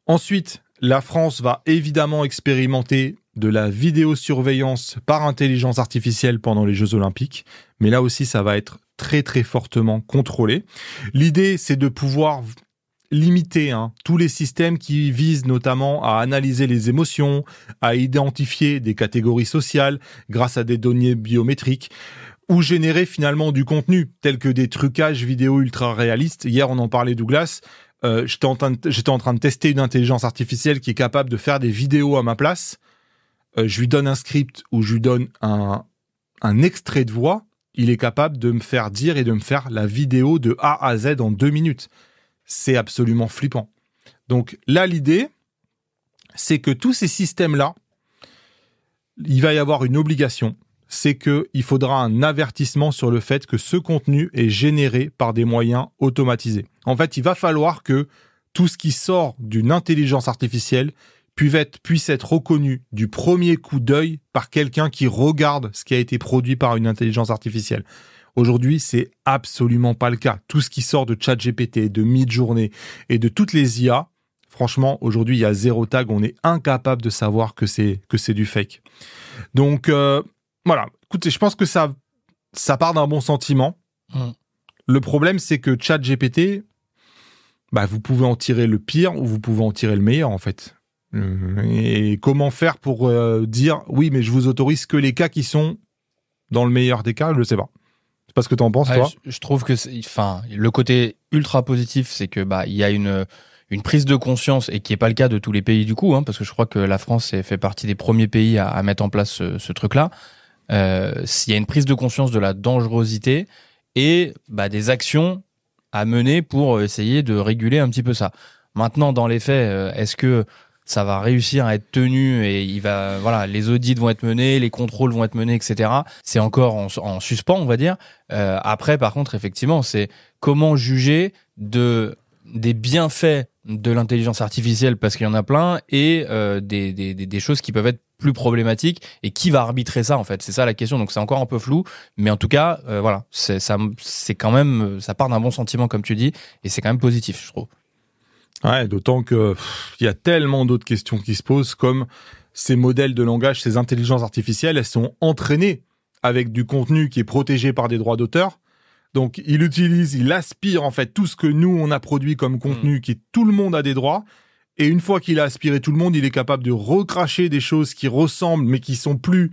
Ensuite, la France va évidemment expérimenter de la vidéosurveillance par intelligence artificielle pendant les Jeux olympiques, mais là aussi ça va être très très fortement contrôlé. L'idée c'est de pouvoir limiter hein. Tous les systèmes qui visent notamment à analyser les émotions, à identifier des catégories sociales grâce à des données biométriques, ou générer finalement du contenu, tel que des trucages vidéo ultra réalistes. Hier, on en parlait, Douglas. Euh, j'étais en, train de tester une intelligence artificielle qui est capable de faire des vidéos à ma place. Euh, je lui donne un script ou je lui donne un extrait de voix. Il est capable de me faire dire et de me faire la vidéo de A à Z en deux minutes c'est absolument flippant. Donc là, l'idée, c'est que tous ces systèmes-là, il va y avoir une obligation, c'est qu'il faudra un avertissement sur le fait que ce contenu est généré par des moyens automatisés. En fait, il va falloir que tout ce qui sort d'une intelligence artificielle puisse être, reconnu du premier coup d'œil par quelqu'un qui regarde ce qui a été produit par une intelligence artificielle. Aujourd'hui, c'est absolument pas le cas. Tout ce qui sort de ChatGPT, de Midjourney et de toutes les IA, franchement, aujourd'hui, il y a zéro tag. On est incapable de savoir que c'est que c'est du fake. Donc euh, voilà. Écoutez, je pense que ça ça part d'un bon sentiment. Hum. Le problème, c'est que ChatGPT, bah, vous pouvez en tirer le pire ou vous pouvez en tirer le meilleur, en fait. Et comment faire pour euh, dire oui, mais je vous autorise que les cas qui sont dans le meilleur des cas, je ne sais pas. Parce que tu en penses, toi. Je, trouve que, enfin, le côté ultra positif, c'est que bah il y a une une prise de conscience et qui n'est pas le cas de tous les pays du coup, hein, parce que je crois que la France fait partie des premiers pays à, mettre en place ce, truc-là. Euh, il y a une prise de conscience de la dangerosité et bah, des actions à mener pour essayer de réguler un petit peu ça. Maintenant, dans les faits, euh, est-ce que ça va réussir à être tenu et il va voilà les audits vont être menés, les contrôles vont être menés, etc. C'est encore en, suspens, on va dire. Euh, après, par contre, effectivement, c'est comment juger de des bienfaits de l'intelligence artificielle parce qu'il y en a plein et euh, des, des, des choses qui peuvent être plus problématiques. et qui va arbitrer ça en fait c'est ça la question donc c'est encore un peu flou mais en tout cas euh, voilà c'est ça c'est quand même ça part d'un bon sentiment comme tu dis et c'est quand même positif je trouve Ouais, d'autant que il y a tellement d'autres questions qui se posent, comme ces modèles de langage, ces intelligences artificielles, elles sont entraînées avec du contenu qui est protégé par des droits d'auteur. Donc, il utilise, il aspire en fait tout ce que nous on a produit comme contenu, qui mm. qui tout le monde a des droits. Et une fois qu'il a aspiré tout le monde, il est capable de recracher des choses qui ressemblent mais qui sont plus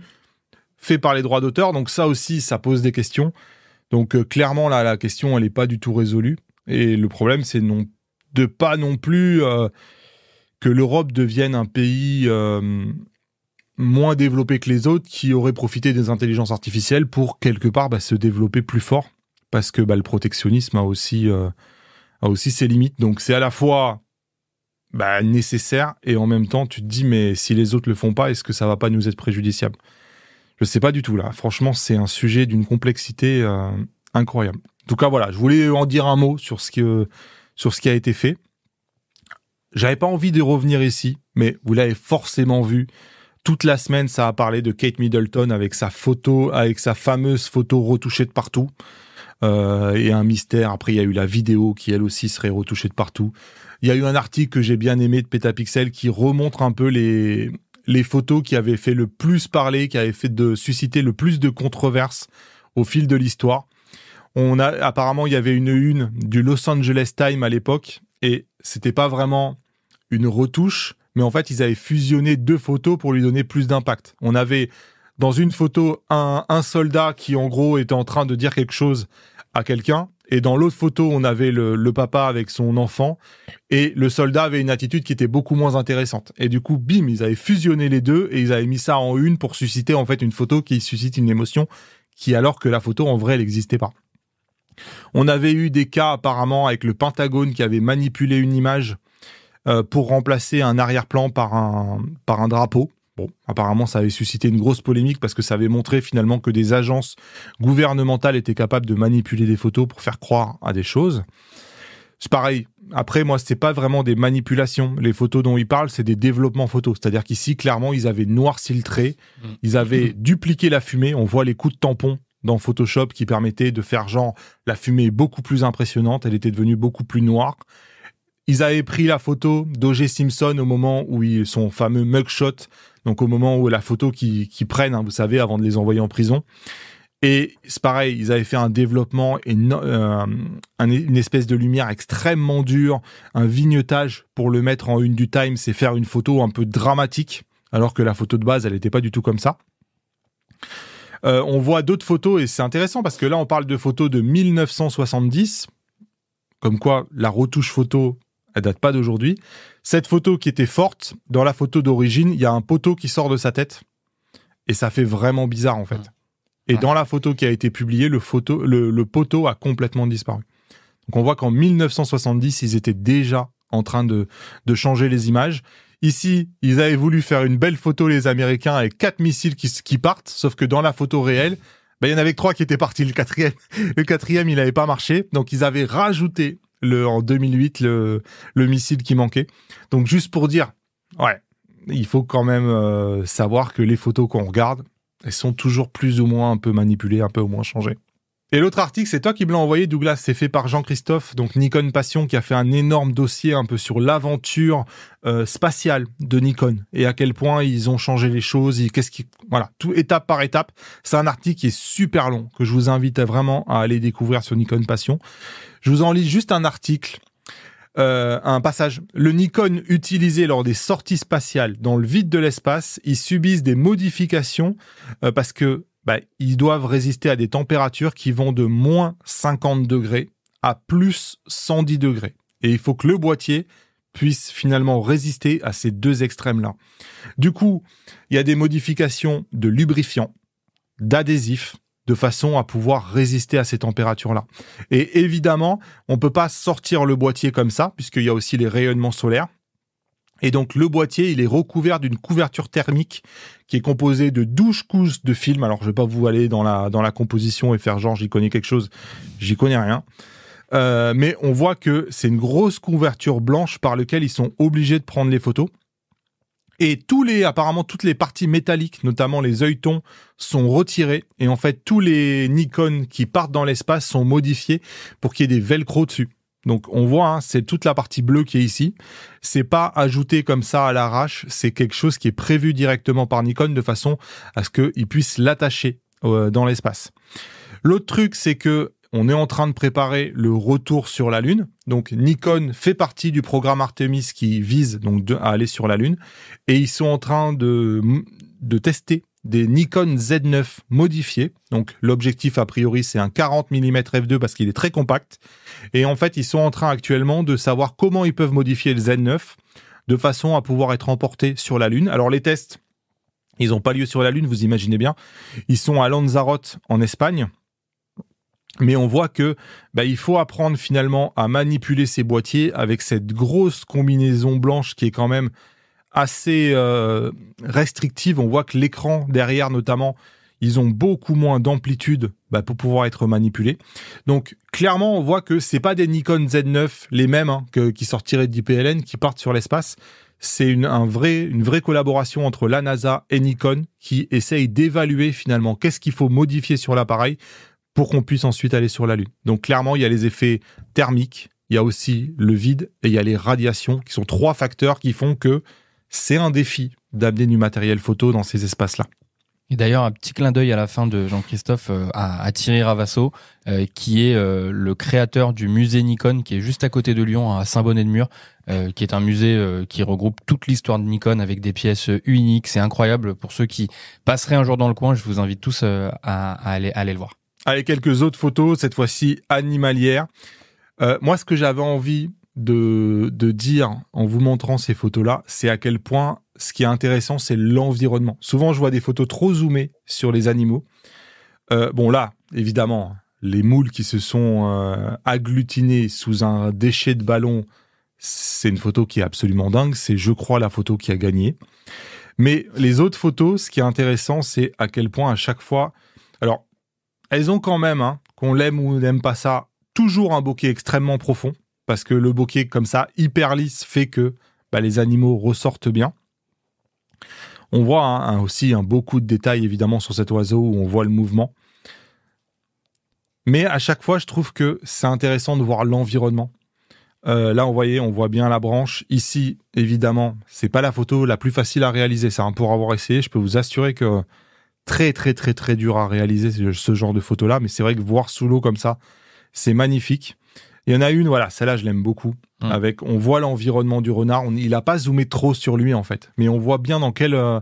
faites par les droits d'auteur. Donc ça aussi, ça pose des questions. Donc euh, clairement là, la question elle n'est pas du tout résolue. Et le problème, c'est non de pas non plus euh, que l'Europe devienne un pays euh, moins développé que les autres qui aurait profité des intelligences artificielles pour quelque part bah, se développer plus fort parce que bah, le protectionnisme a aussi, euh, aussi ses limites. Donc c'est à la fois bah, nécessaire et en même temps tu te dis mais si les autres le font pas, est-ce que ça va pas nous être préjudiciable Je sais pas du tout là. Franchement c'est un sujet d'une complexité incroyable. En tout cas voilà, je voulais en dire un mot sur ce que sur ce qui a été fait. J'avais pas envie de revenir ici, mais vous l'avez forcément vu. Toute la semaine, ça a parlé de Kate Middleton avec sa photo, avec sa fameuse photo retouchée de partout. Euh, et un mystère. Après, il y a eu la vidéo qui, elle aussi, serait retouchée de partout. Il y a eu un article que j'ai bien aimé de Petapixel qui remontre un peu les, les photos qui avaient fait le plus parler, qui avaient fait de susciter le plus de controverses au fil de l'histoire. On a apparemment il y avait une une du Los Angeles Times à l'époque et c'était pas vraiment une retouche, mais en fait ils avaient fusionné deux photos pour lui donner plus d'impact. On avait dans une photo un, soldat qui en gros était en train de dire quelque chose à quelqu'un et dans l'autre photo, on avait le, papa avec son enfant, et le soldat avait une attitude qui était beaucoup moins intéressante. Et du coup, bim, ils avaient fusionné les deux et ils avaient mis ça en une pour susciter en fait une photo qui suscite une émotion qui, alors que la photo en vrai, elle n'existait pas. On avait eu des cas apparemment avec le Pentagone qui avait manipulé une image euh, pour remplacer un arrière-plan par un, par un drapeau. Bon, apparemment, ça avait suscité une grosse polémique parce que ça avait montré finalement que des agences gouvernementales étaient capables de manipuler des photos pour faire croire à des choses. C'est pareil. Après, moi, c'était pas vraiment des manipulations. Les photos dont ils parlent, c'est des développements photos. C'est-à-dire qu'ici, clairement, ils avaient noirci le trait, mm. ils avaient dupliqué la fumée. On voit les coups de tampon dans Photoshop qui permettait de faire genre la fumée beaucoup plus impressionnante, elle était devenue beaucoup plus noire. Ils avaient pris la photo d'O.J. Simpson au moment où ils, son fameux mugshot, donc au moment où la photo qu'ils prennent, hein, vous savez, avant de les envoyer en prison. Et c'est pareil, ils avaient fait un développement, et euh, une espèce de lumière extrêmement dure, un vignetage pour le mettre en une du Time, c'est faire une photo un peu dramatique, alors que la photo de base, elle n'était pas du tout comme ça. Euh, on voit d'autres photos et c'est intéressant parce que là, on parle de photos de 1970, comme quoi la retouche photo, elle date pas d'aujourd'hui. Cette photo qui était forte, dans la photo d'origine, il y a un poteau qui sort de sa tête et ça fait vraiment bizarre en fait. Et dans la photo qui a été publiée, le, poteau a complètement disparu. Donc on voit qu'en 1970, ils étaient déjà en train de changer les images. Ici, ils avaient voulu faire une belle photo, les Américains, avec quatre missiles qui, partent, sauf que dans la photo réelle, ben, il y en avait que trois qui étaient partis. Le quatrième, le quatrième il n'avait pas marché. Donc, ils avaient rajouté le, en 2008 le, missile qui manquait. Donc, juste pour dire, ouais, il faut quand même euh, savoir que les photos qu'on regarde, elles sont toujours plus ou moins un peu manipulées, un peu au moins changées. Et l'autre article, c'est toi qui me l'as envoyé, Douglas. C'est fait par Jean-Christophe, donc Nikon Passion, qui a fait un énorme dossier un peu sur l'aventure euh, spatiale de Nikon et à quel point ils ont changé les choses. Qu'est-ce qui, voilà, tout étape par étape. C'est un article qui est super long que je vous invite vraiment à aller découvrir sur Nikon Passion. Je vous en lis juste un article. Euh, un passage. Le Nikon utilisé lors des sorties spatiales dans le vide de l'espace, ils subissent des modifications euh, parce que bah, ils doivent résister à des températures qui vont de moins 50 degrés à plus 110 degrés. Et il faut que le boîtier puisse finalement résister à ces deux extrêmes-là. Du coup, il y a des modifications de lubrifiant, d'adhésif, de façon à pouvoir résister à ces températures-là. Et évidemment, on ne peut pas sortir le boîtier comme ça, puisqu'il y a aussi les rayonnements solaires. Et donc le boîtier, il est recouvert d'une couverture thermique qui est composée de 12 couches de film. Alors je vais pas vous aller dans la, dans la composition et faire genre j'y connais quelque chose, j'y connais rien. Euh, mais on voit que c'est une grosse couverture blanche par laquelle ils sont obligés de prendre les photos. Et tous les, apparemment, toutes les parties métalliques, notamment les œilletons, sont retirées. Et en fait, tous les Nikon qui partent dans l'espace sont modifiés pour qu'il y ait des velcro dessus. Donc on voit, hein, c'est toute la partie bleue qui est ici. C'est pas ajouté comme ça à l'arrache, c'est quelque chose qui est prévu directement par Nikon de façon à ce qu'il puisse l'attacher euh, dans l'espace. L'autre truc, c'est que on est en train de préparer le retour sur la Lune. Donc Nikon fait partie du programme Artemis qui vise donc à aller sur la Lune et ils sont en train de, de tester des Nikon Z9 modifiés. Donc l'objectif a priori c'est un 40 mm f2 parce qu'il est très compact. Et en fait ils sont en train actuellement de savoir comment ils peuvent modifier le Z9 de façon à pouvoir être emporté sur la Lune. Alors les tests, ils n'ont pas lieu sur la Lune, vous imaginez bien. Ils sont à Lanzarote en Espagne. Mais on voit que bah, il faut apprendre finalement à manipuler ces boîtiers avec cette grosse combinaison blanche qui est quand même assez euh, restrictive. On voit que l'écran derrière, notamment, ils ont beaucoup moins d'amplitude bah, pour pouvoir être manipulés. Donc clairement, on voit que c'est pas des Nikon Z9 les mêmes hein, que, qui sortiraient d'IPLN qui partent sur l'espace. C'est une, un vrai, une vraie collaboration entre la NASA et Nikon qui essaye d'évaluer finalement qu'est-ce qu'il faut modifier sur l'appareil pour qu'on puisse ensuite aller sur la Lune. Donc clairement, il y a les effets thermiques, il y a aussi le vide et il y a les radiations qui sont trois facteurs qui font que c'est un défi d'amener du matériel photo dans ces espaces-là. Et d'ailleurs, un petit clin d'œil à la fin de Jean-Christophe euh, à, Thierry Ravasso, euh, qui est euh, le créateur du musée Nikon, qui est juste à côté de Lyon, à Saint-Bonnet-de-Mur, qui est un musée qui regroupe toute l'histoire de Nikon avec des pièces uniques. C'est incroyable. Pour ceux qui passeraient un jour dans le coin, je vous invite tous à, aller, à aller le voir. Avec quelques autres photos, cette fois-ci animalières. moi, ce que j'avais envie de, dire en vous montrant ces photos-là, c'est à quel point ce qui est intéressant, c'est l'environnement. Souvent, je vois des photos trop zoomées sur les animaux. Euh, bon, là, évidemment, les moules qui se sont euh, agglutinés sous un déchet de ballon, c'est une photo qui est absolument dingue. C'est, je crois, la photo qui a gagné. Mais les autres photos, ce qui est intéressant, c'est à quel point à chaque fois. Alors, elles ont quand même, hein, qu'on l'aime ou n'aime pas ça, toujours un bokeh extrêmement profond parce que le bokeh comme ça, hyper lisse, fait que bah, les animaux ressortent bien. On voit hein, aussi hein, beaucoup de détails évidemment sur cet oiseau où on voit le mouvement. Mais à chaque fois, je trouve que c'est intéressant de voir l'environnement. Euh, là, on voyait, on voit bien la branche. Ici, évidemment, c'est pas la photo la plus facile à réaliser. Ça, un hein, pour avoir essayé, je peux vous assurer que très, très, très, très dur à réaliser ce genre de photo-là. Mais c'est vrai que voir sous l'eau comme ça, c'est magnifique. Il y en a une, voilà, celle-là, je l'aime beaucoup. Hum. Avec, on voit l'environnement du renard. il n'a pas zoomé trop sur lui, en fait. Mais on voit bien dans quel, euh,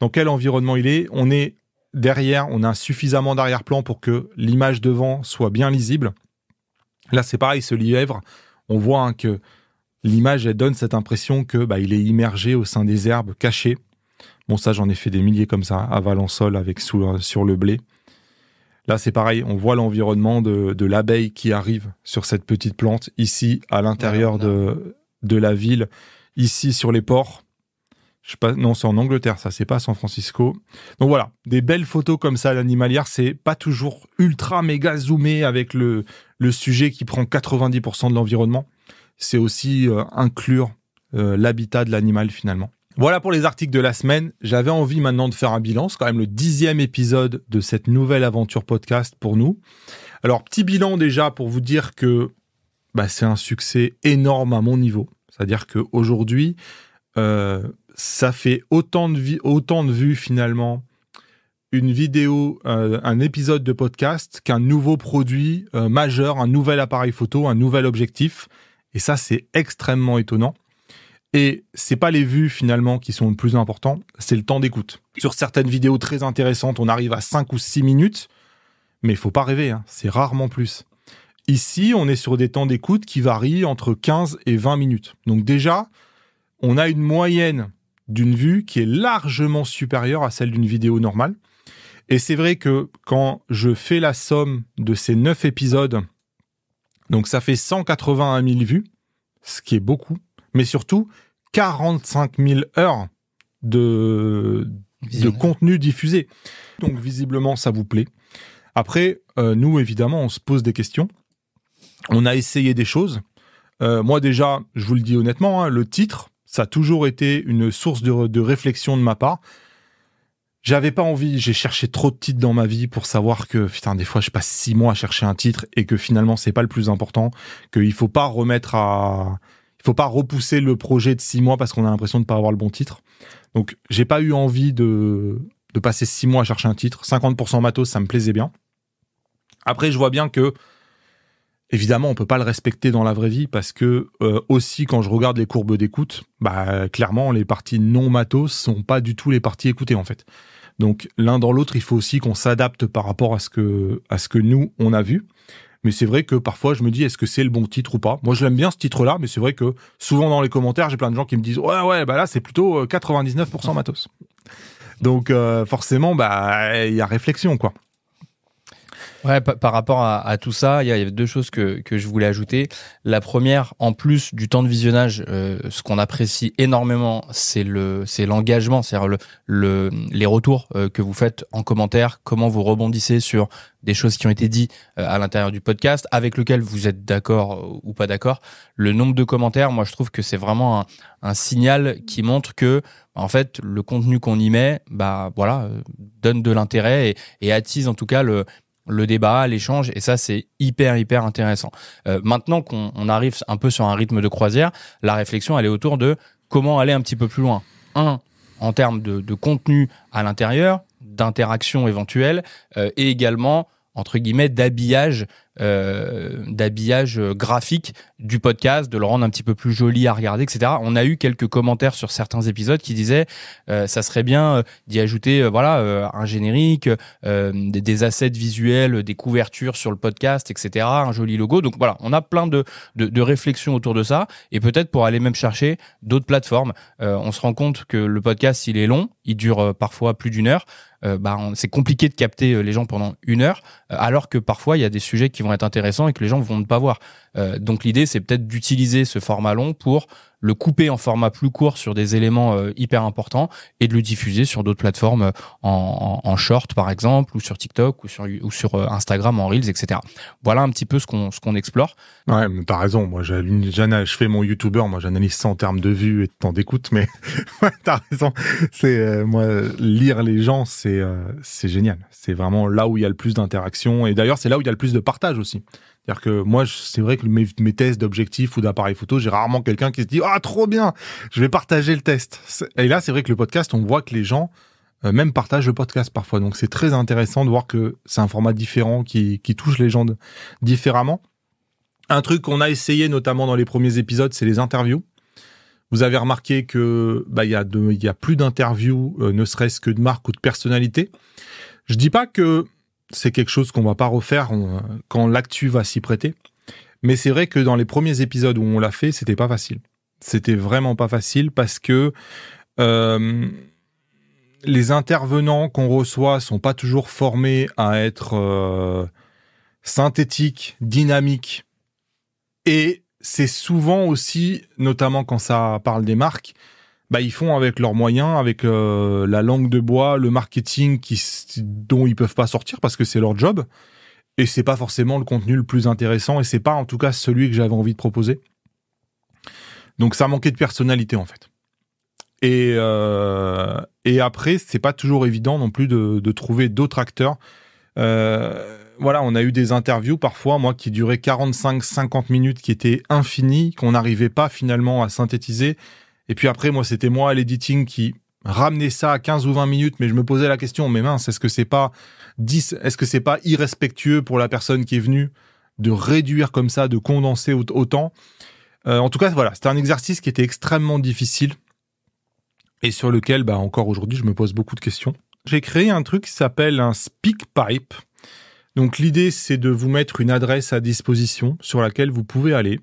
dans quel environnement il est. On est derrière, on a suffisamment d'arrière-plan pour que l'image devant soit bien lisible. Là, c'est pareil, ce lièvre, on voit hein, que l'image, elle donne cette impression que bah, il est immergé au sein des herbes, caché. Bon, ça, j'en ai fait des milliers comme ça, à Valençol, avec euh, sur le blé. Là, c'est pareil, on voit l'environnement de, l'abeille qui arrive sur cette petite plante, ici, à l'intérieur de, la ville, ici, sur les ports. Je sais non, c'est en Angleterre, ça, c'est pas San Francisco. Donc voilà, des belles photos comme ça à l'animalière, c'est pas toujours ultra méga zoomé avec le, sujet qui prend 90% de l'environnement. C'est aussi euh, inclure euh, l'habitat de l'animal finalement. Voilà pour les articles de la semaine. J'avais envie maintenant de faire un bilan. C'est quand même le dixième épisode de cette nouvelle aventure podcast pour nous. Alors, petit bilan déjà pour vous dire que bah, c'est un succès énorme à mon niveau. C'est-à-dire qu'aujourd'hui, euh, ça fait autant de, autant de vues finalement une vidéo, euh, un épisode de podcast qu'un nouveau produit euh, majeur, un nouvel appareil photo, un nouvel objectif. Et ça, c'est extrêmement étonnant. Et c'est pas les vues finalement qui sont le plus important, c'est le temps d'écoute. Sur certaines vidéos très intéressantes, on arrive à 5 ou 6 minutes, mais il faut pas rêver, hein, c'est rarement plus. Ici, on est sur des temps d'écoute qui varient entre 15 et 20 minutes. Donc déjà, on a une moyenne d'une vue qui est largement supérieure à celle d'une vidéo normale. Et c'est vrai que quand je fais la somme de ces 9 épisodes, donc ça fait 181 000 vues, ce qui est beaucoup, mais surtout 45 000 heures de, contenu diffusé. Donc visiblement, ça vous plaît. Après, euh, nous, évidemment, on se pose des questions. On a essayé des choses. Euh, moi, déjà, je vous le dis honnêtement, hein, le titre, ça a toujours été une source de, de réflexion de ma part. J'avais pas envie, j'ai cherché trop de titres dans ma vie pour savoir que, putain, des fois, je passe six mois à chercher un titre et que finalement, c'est pas le plus important, qu'il faut pas remettre à, il faut pas repousser le projet de six mois parce qu'on a l'impression de ne pas avoir le bon titre. Donc, j'ai pas eu envie de, de passer six mois à chercher un titre. 50% matos, ça me plaisait bien. Après, je vois bien que, évidemment, on peut pas le respecter dans la vraie vie parce que, euh, aussi, quand je regarde les courbes d'écoute, bah, clairement, les parties non matos sont pas du tout les parties écoutées, en fait. Donc, l'un dans l'autre, il faut aussi qu'on s'adapte par rapport à ce que, à ce que nous, on a vu. Mais c'est vrai que parfois, je me dis, est-ce que c'est le bon titre ou pas Moi, je l'aime bien ce titre-là, mais c'est vrai que souvent dans les commentaires, j'ai plein de gens qui me disent, ouais, ouais, bah là, c'est plutôt 99% euh, matos. Donc, euh, forcément, bah, il y a réflexion, quoi. Ouais, par rapport à, tout ça, il y, a deux choses que, je voulais ajouter. La première, en plus du temps de visionnage, euh, ce qu'on apprécie énormément, c'est le c'est l'engagement, c'est-à-dire le, le, les retours euh, que vous faites en commentaire, comment vous rebondissez sur des choses qui ont été dites euh, à l'intérieur du podcast, avec lequel vous êtes d'accord ou pas d'accord. Le nombre de commentaires, moi, je trouve que c'est vraiment un, signal qui montre que en fait, le contenu qu'on y met, bah voilà, donne de l'intérêt et, attise en tout cas le, le débat, l'échange, et ça c'est hyper hyper intéressant. Euh, maintenant qu'on arrive un peu sur un rythme de croisière, la réflexion elle est autour de comment aller un petit peu plus loin. Un, en termes de, contenu à l'intérieur, d'interaction éventuelle, euh, et également entre guillemets d'habillage euh, d'habillage graphique du podcast, de le rendre un petit peu plus joli à regarder, etc. On a eu quelques commentaires sur certains épisodes qui disaient euh, ça serait bien euh, d'y ajouter voilà un générique, des, assets visuels, des couvertures sur le podcast, etc. Un joli logo. Donc voilà, on a plein de, de, réflexions autour de ça et peut-être pour aller même chercher d'autres plateformes. on se rend compte que le podcast il est long, il dure parfois plus d'une heure. Bah, c'est compliqué de capter les gens pendant une heure, alors que parfois il y a des sujets qui vont être intéressants et que les gens vont ne pas voir. Euh, donc l'idée, c'est peut-être d'utiliser ce format long pour le couper en format plus court sur des éléments euh, hyper importants et de le diffuser sur d'autres plateformes euh, en, short par exemple ou sur TikTok ou sur, ou sur euh, Instagram en Reels etc. Voilà un petit peu ce qu'on ce qu'on explore. Ouais, t'as raison. Moi, je, je fais mon YouTuber, moi j'analyse ça en termes de vues et de temps d'écoute, mais t'as raison. C'est moi lire les gens, c'est c'est génial. C'est vraiment là où il y a le plus d'interaction et d'ailleurs c'est là où il y a le plus de partage aussi. C'est-à-dire que moi, c'est vrai que mes, tests d'objectifs ou d'appareils photo, j'ai rarement quelqu'un qui se dit Ah, trop bien, je vais partager le test. Et là, c'est vrai que le podcast, on voit que les gens euh, même partagent le podcast parfois. Donc, c'est très intéressant de voir que c'est un format différent qui, touche les gens différemment. Un truc qu'on a essayé notamment dans les premiers épisodes, c'est les interviews. Vous avez remarqué que bah, il bah, il y, a plus d'interviews, euh, ne serait-ce que de marques ou de personnalités. Je dis pas que c'est quelque chose qu'on va pas refaire quand l'actu va s'y prêter. Mais c'est vrai que dans les premiers épisodes où on l'a fait, c'était pas facile. C'était vraiment pas facile parce que euh, les intervenants qu'on reçoit sont pas toujours formés à être euh, synthétiques, dynamiques. Et c'est souvent aussi, notamment quand ça parle des marques, bah, ils font avec leurs moyens, avec euh, la langue de bois, le marketing qui, dont ils peuvent pas sortir parce que c'est leur job. Et c'est pas forcément le contenu le plus intéressant et c'est pas en tout cas celui que j'avais envie de proposer. Donc ça manquait de personnalité en fait. Et, euh, et après, c'est pas toujours évident non plus de, trouver d'autres acteurs. Euh, voilà, on a eu des interviews parfois, moi, qui duraient 45-50 minutes, qui étaient infinies, qu'on n'arrivait pas finalement à synthétiser et puis après, moi, c'était moi l'editing qui ramenait ça à 15 ou 20 minutes, mais je me posais la question, mais mince, est-ce que c'est pas est-ce que c'est pas irrespectueux pour la personne qui est venue de réduire comme ça, de condenser autant? Euh, en tout cas, voilà, c'était un exercice qui était extrêmement difficile et sur lequel, bah, encore aujourd'hui, je me pose beaucoup de questions. J'ai créé un truc qui s'appelle un speak pipe. Donc l'idée, c'est de vous mettre une adresse à disposition sur laquelle vous pouvez aller.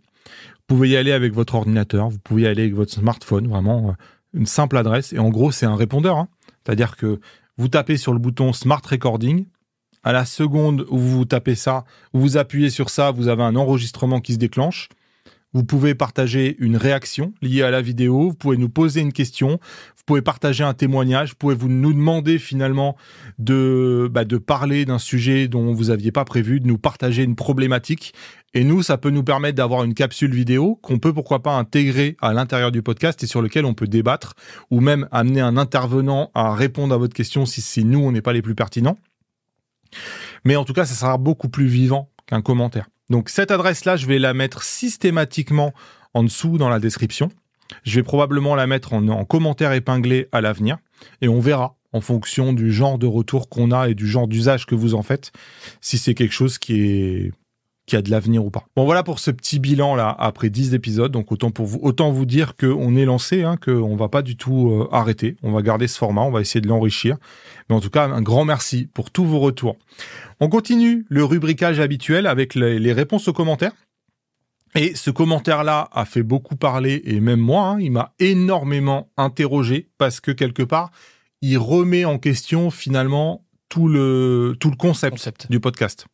Vous pouvez y aller avec votre ordinateur, vous pouvez y aller avec votre smartphone, vraiment euh, une simple adresse. Et en gros, c'est un répondeur. Hein. C'est-à-dire que vous tapez sur le bouton Smart Recording. À la seconde où vous tapez ça, où vous appuyez sur ça, vous avez un enregistrement qui se déclenche. Vous pouvez partager une réaction liée à la vidéo, vous pouvez nous poser une question, vous pouvez partager un témoignage, vous pouvez vous nous demander finalement de, bah, de parler d'un sujet dont vous n'aviez pas prévu, de nous partager une problématique. Et nous, ça peut nous permettre d'avoir une capsule vidéo qu'on peut pourquoi pas intégrer à l'intérieur du podcast et sur lequel on peut débattre ou même amener un intervenant à répondre à votre question si, c'est nous, on n'est pas les plus pertinents. Mais en tout cas, ça sera beaucoup plus vivant qu'un commentaire. Donc cette adresse-là, je vais la mettre systématiquement en dessous dans la description. Je vais probablement la mettre en commentaire épinglé à l'avenir et on verra en fonction du genre de retour qu'on a et du genre d'usage que vous en faites, si c'est quelque chose qui est y a de l'avenir ou pas. Bon, voilà pour ce petit bilan là après 10 épisodes. Donc autant pour vous, autant vous dire qu'on est lancé, hein, qu'on va pas du tout euh, arrêter. On va garder ce format, on va essayer de l'enrichir. Mais en tout cas, un grand merci pour tous vos retours. On continue le rubricage habituel avec les, réponses aux commentaires. Et ce commentaire-là a fait beaucoup parler, et même moi, hein, il m'a énormément interrogé, parce que quelque part, il remet en question finalement tout le, tout le concept. du podcast.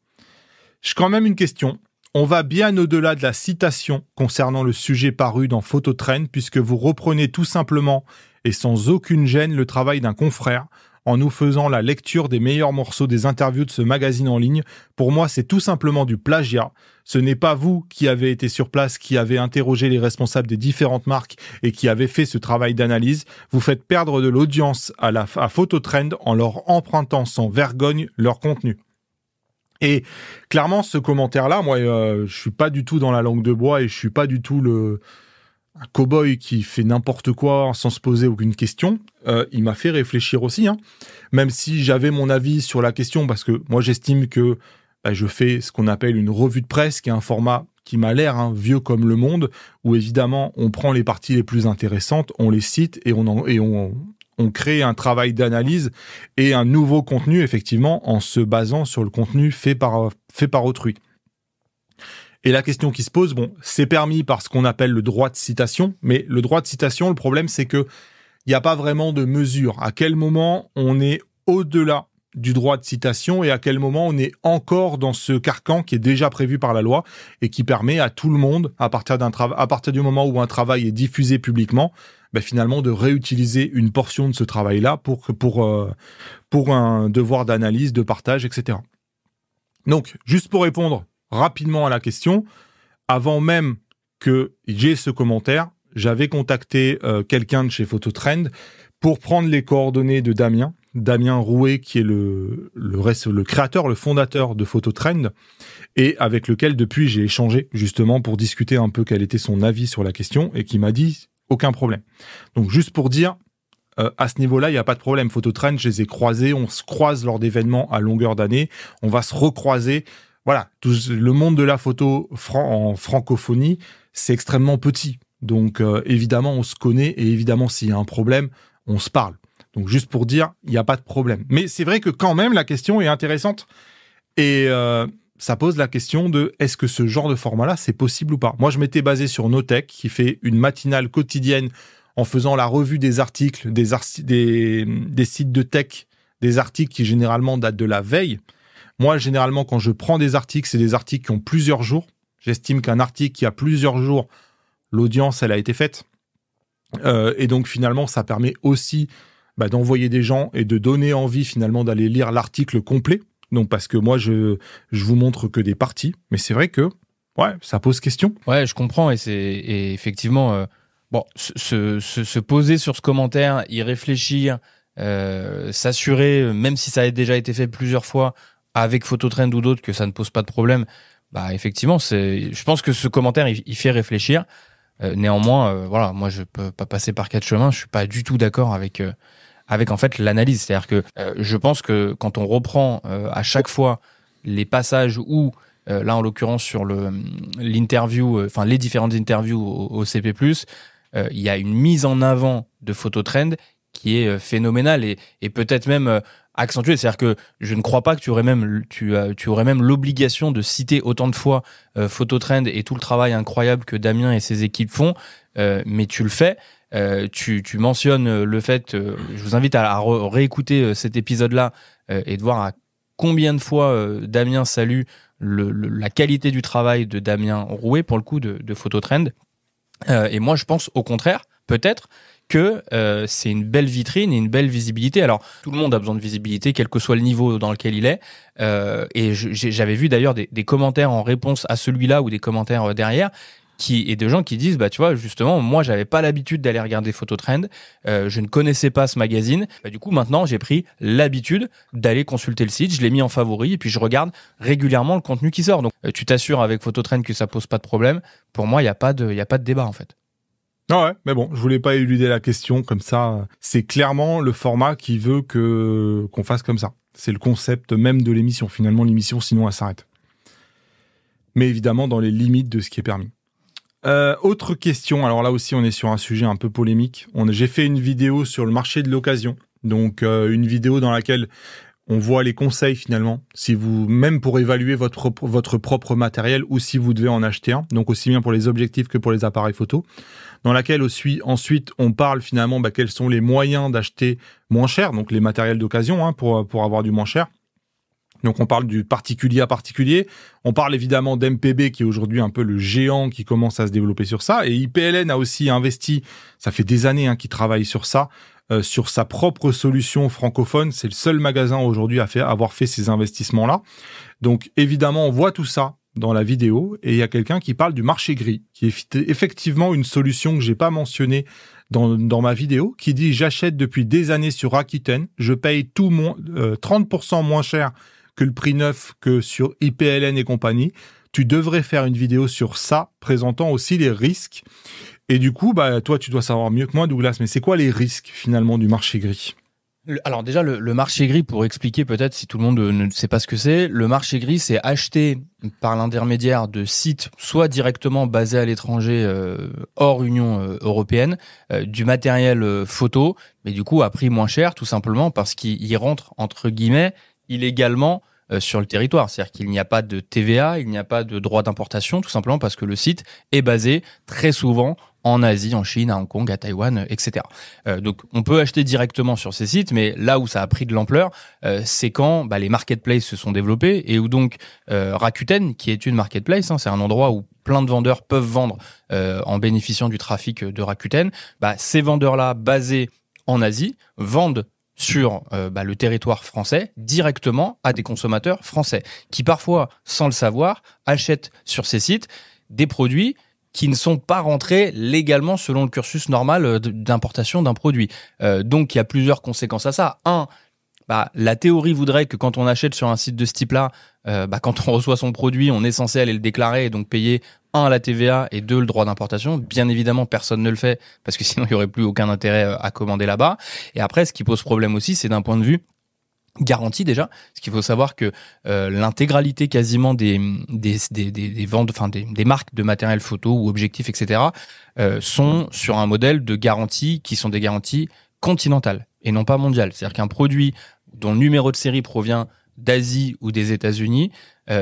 J'ai quand même une question. On va bien au-delà de la citation concernant le sujet paru dans Phototrend, puisque vous reprenez tout simplement et sans aucune gêne le travail d'un confrère en nous faisant la lecture des meilleurs morceaux des interviews de ce magazine en ligne. Pour moi, c'est tout simplement du plagiat. Ce n'est pas vous qui avez été sur place, qui avez interrogé les responsables des différentes marques et qui avez fait ce travail d'analyse. Vous faites perdre de l'audience à, la, à Phototrend en leur empruntant sans vergogne leur contenu. Et clairement, ce commentaire-là, moi, je euh, je suis pas du tout dans la langue de bois et je suis pas du tout le un cow-boy qui fait n'importe quoi sans se poser aucune question. Euh, il m'a fait réfléchir aussi, hein. même si j'avais mon avis sur la question, parce que moi, j'estime que bah, je fais ce qu'on appelle une revue de presse, qui est un format qui m'a l'air hein, vieux comme le monde, où évidemment, on prend les parties les plus intéressantes, on les cite et on, et on, on crée un travail d'analyse et un nouveau contenu, effectivement, en se basant sur le contenu fait par, fait par autrui. Et la question qui se pose, bon, c'est permis par ce qu'on appelle le droit de citation, mais le droit de citation, le problème, c'est que il n'y a pas vraiment de mesure. À quel moment on est au-delà du droit de citation et à quel moment on est encore dans ce carcan qui est déjà prévu par la loi et qui permet à tout le monde, à partir, à partir du moment où un travail est diffusé publiquement, bah, finalement de réutiliser une portion de ce travail-là pour, pour, euh, pour un devoir d'analyse, de partage, etc. Donc, juste pour répondre rapidement à la question, avant même que j'ai ce commentaire, j'avais contacté euh, quelqu'un de chez Phototrend pour prendre les coordonnées de Damien, Damien Rouet, qui est le, le, le créateur, le fondateur de Phototrend, et avec lequel depuis j'ai échangé justement pour discuter un peu quel était son avis sur la question, et qui m'a dit aucun problème. Donc juste pour dire, euh, à ce niveau-là, il n'y a pas de problème. Phototrend, je les ai croisés, on se croise lors d'événements à longueur d'année, on va se recroiser. Voilà, tout, le monde de la photo en francophonie, c'est extrêmement petit. Donc euh, évidemment, on se connaît et évidemment, s'il y a un problème, on se parle. Donc juste pour dire, il n'y a pas de problème. Mais c'est vrai que quand même, la question est intéressante. Et euh, ça pose la question de est-ce que ce genre de format-là, c'est possible ou pas Moi, je m'étais basé sur Notech, qui fait une matinale quotidienne en faisant la revue des articles, des, des, sites de tech, des articles qui généralement datent de la veille. Moi, généralement, quand je prends des articles, c'est des articles qui ont plusieurs jours. J'estime qu'un article qui a plusieurs jours, l'audience, elle a été faite. Euh, et donc, finalement, ça permet aussi bah, d'envoyer des gens et de donner envie, finalement, d'aller lire l'article complet. Non, parce que moi, je, je vous montre que des parties, mais c'est vrai que, ouais, ça pose question. Ouais, je comprends, et c'est effectivement, euh, bon, se, poser sur ce commentaire, y réfléchir, euh, s'assurer, euh, même si ça a déjà été fait plusieurs fois avec Phototrend ou d'autres, que ça ne pose pas de problème, bah effectivement, c'est, je pense que ce commentaire, il, fait réfléchir. néanmoins, voilà, moi, je peux pas passer par quatre chemins, je ne suis pas du tout d'accord avec avec en fait l'analyse. C'est-à-dire que euh, je pense que quand on reprend euh, à chaque fois les passages où euh, là en l'occurrence sur l'interview, enfin les différentes interviews au, CP+, il y a une mise en avant de phototrend qui est phénoménale et, peut-être même accentuée. C'est-à-dire que je ne crois pas que tu aurais même tu aurais même l'obligation de citer autant de fois phototrend et tout le travail incroyable que Damien et ses équipes font, mais tu le fais. Euh, tu, tu, mentionnes euh, le fait, euh, je vous invite à, réécouter cet épisode-là et de voir à combien de fois Damien salue le, la qualité du travail de Damien Rouet, pour le coup, de, de Phototrend. et moi, je pense au contraire, peut-être, que c'est une belle vitrine et une belle visibilité. Alors, tout le monde a besoin de visibilité, quel que soit le niveau dans lequel il est. et j'avais vu d'ailleurs des, des, commentaires en réponse à celui-là ou des commentaires derrière et de gens qui disent bah tu vois justement moi j'avais pas l'habitude d'aller regarder Photo Trend, euh, je ne connaissais pas ce magazine, bah, du coup maintenant j'ai pris l'habitude d'aller consulter le site, je l'ai mis en favori et puis je regarde régulièrement le contenu qui sort. Donc euh, tu t'assures avec Photo Trend que ça pose pas de problème. Pour moi il n'y a pas de a pas de débat en fait. Ah ouais, mais bon, je voulais pas éluder la question comme ça. C'est clairement le format qui veut que qu'on fasse comme ça. C'est le concept même de l'émission. Finalement, l'émission, sinon, elle s'arrête. Mais évidemment, dans les limites de ce qui est permis. Euh, autre question, alors là aussi on est sur un sujet un peu polémique. J'ai fait une vidéo sur le marché de l'occasion, donc euh, une vidéo dans laquelle on voit les conseils finalement, si vous même pour évaluer votre, votre propre matériel ou si vous devez en acheter un, donc aussi bien pour les objectifs que pour les appareils photo, dans laquelle ensuite on parle finalement bah, quels sont les moyens d'acheter moins cher, donc les matériels d'occasion hein, pour, pour avoir du moins cher. Donc on parle du particulier à particulier. On parle évidemment d'MPB qui est aujourd'hui un peu le géant qui commence à se développer sur ça. Et IPLN a aussi investi, ça fait des années hein, qu'il travaille sur ça, euh, sur sa propre solution francophone. C'est le seul magasin aujourd'hui à, faire, avoir fait ces investissements-là. Donc évidemment, on voit tout ça dans la vidéo et il y a quelqu'un qui parle du marché gris, qui est effectivement une solution que je n'ai pas mentionnée dans, ma vidéo, qui dit j'achète depuis des années sur Rakuten, je paye tout mon, 30% euh, moins cher que le prix neuf, que sur IPLN et compagnie, tu devrais faire une vidéo sur ça, présentant aussi les risques. Et du coup, bah, toi, tu dois savoir mieux que moi, Douglas, mais c'est quoi les risques finalement du marché gris alors déjà, le, marché gris, pour expliquer peut-être si tout le monde euh, ne sait pas ce que c'est, le marché gris, c'est acheté par l'intermédiaire de sites soit directement basés à l'étranger euh, hors Union euh, européenne, du matériel photo, mais du coup à prix moins cher, tout simplement parce qu'il y rentre, entre guillemets, illégalement euh, sur le territoire. C'est-à-dire qu'il n'y a pas de TVA, il n'y a pas de droit d'importation, tout simplement parce que le site est basé très souvent en Asie, en Chine, à Hong Kong, à Taïwan, euh, etc. Euh, donc on peut acheter directement sur ces sites, mais là où ça a pris de l'ampleur, euh, c'est quand bah, les marketplaces se sont développés et où donc Rakuten, qui est une marketplace, hein, c'est un endroit où plein de vendeurs peuvent vendre en bénéficiant du trafic de Rakuten, bah, ces vendeurs-là basés en Asie vendent sur euh, bah, le territoire français directement à des consommateurs français qui parfois, sans le savoir, achètent sur ces sites des produits qui ne sont pas rentrés légalement selon le cursus normal euh, d'importation d'un produit. Euh, donc il y a plusieurs conséquences à ça. Un, bah, la théorie voudrait que quand on achète sur un site de ce type-là, bah, quand on reçoit son produit, on est censé aller le déclarer et donc payer un, la TVA et deux, le droit d'importation. Bien évidemment, personne ne le fait parce que sinon, il n'y aurait plus aucun intérêt euh, à commander là-bas. Et après, ce qui pose problème aussi, c'est d'un point de vue garantie déjà, ce qu'il faut savoir que euh, l'intégralité quasiment des des, des, des, ventes, enfin des, des, marques de matériel photo ou objectifs, etc., euh, sont sur un modèle de garantie qui sont des garanties continentales et non pas mondiales. C'est-à-dire qu'un produit dont le numéro de série provient d'Asie ou des États-Unis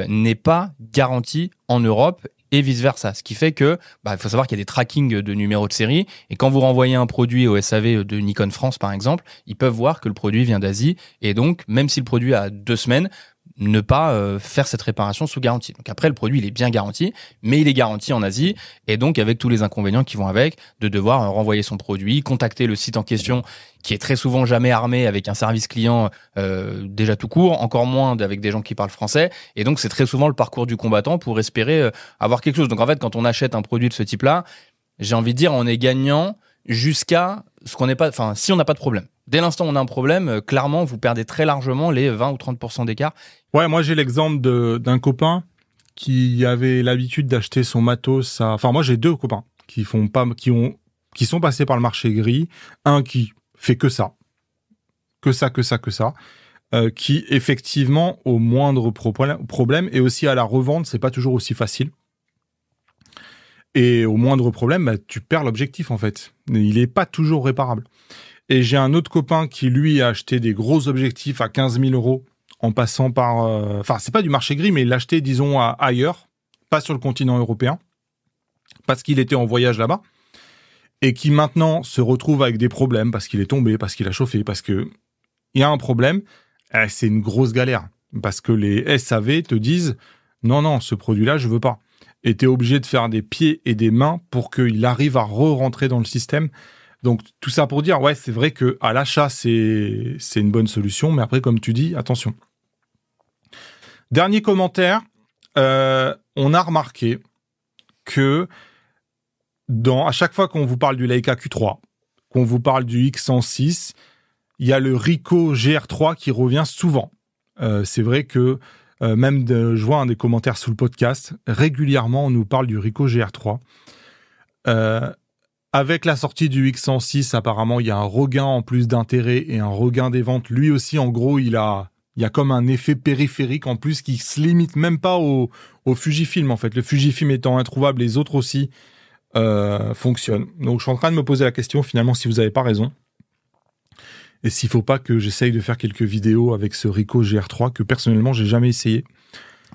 n'est pas garanti en Europe et vice-versa. Ce qui fait que, bah, il faut savoir qu'il y a des trackings de numéros de série, et quand vous renvoyez un produit au SAV de Nikon France, par exemple, ils peuvent voir que le produit vient d'Asie, et donc, même si le produit a deux semaines, ne pas euh, faire cette réparation sous garantie. Donc après, le produit, il est bien garanti, mais il est garanti en Asie, et donc avec tous les inconvénients qui vont avec, de devoir euh, renvoyer son produit, contacter le site en question, qui est très souvent jamais armé avec un service client euh, déjà tout court, encore moins avec des gens qui parlent français, et donc c'est très souvent le parcours du combattant pour espérer avoir quelque chose. Donc en fait, quand on achète un produit de ce type-là, j'ai envie de dire, on est gagnant jusqu'à ce qu'on n'ait pas, enfin, si on n'a pas de problème. Dès l'instant où on a un problème, euh, clairement, vous perdez très largement les 20 ou 30 d'écart. Ouais, moi j'ai l'exemple d'un copain qui avait l'habitude d'acheter son matos à... Enfin, moi j'ai deux copains qui font pas, qui ont, qui sont passés par le marché gris. Un qui fait que ça, que ça, que ça, que ça. Euh, qui effectivement au moindre problème et aussi à la revente, c'est pas toujours aussi facile. Et au moindre problème, bah, tu perds l'objectif en fait. Il n'est pas toujours réparable. Et j'ai un autre copain qui, lui, a acheté des gros objectifs à 15 000 euros en passant par... Euh, enfin, c'est pas du marché gris, mais il l'a acheté, disons, ailleurs, pas sur le continent européen, parce qu'il était en voyage là-bas, et qui maintenant se retrouve avec des problèmes parce qu'il est tombé, parce qu'il a chauffé, parce que il y a un problème, eh, c'est une grosse galère. Parce que les SAV te disent non, non, ce produit-là, je veux pas. Et tu es obligé de faire des pieds et des mains pour qu'il arrive à re-rentrer dans le système. Donc tout ça pour dire, ouais, c'est vrai que à l'achat, c'est une bonne solution, mais après, comme tu dis, attention. Dernier commentaire, euh, on a remarqué que dans, à chaque fois qu'on vous parle du Leica Q3, qu'on vous parle du X106, il y a le Ricoh GR3 qui revient souvent. Euh, c'est vrai que euh, même je vois un des commentaires sous le podcast, régulièrement on nous parle du Ricoh GR3. Euh, avec la sortie du X106, apparemment, il y a un regain en plus d'intérêt et un regain des ventes. Lui aussi, en gros, il a, il y a comme un effet périphérique en plus qui se limite même pas au, Fujifilm, en fait. Le Fujifilm étant introuvable, les autres aussi euh, fonctionnent. Donc, je suis en train de me poser la question, finalement, si vous n'avez pas raison. Et s'il ne faut pas que j'essaye de faire quelques vidéos avec ce Ricoh GR3 que personnellement, j'ai jamais essayé.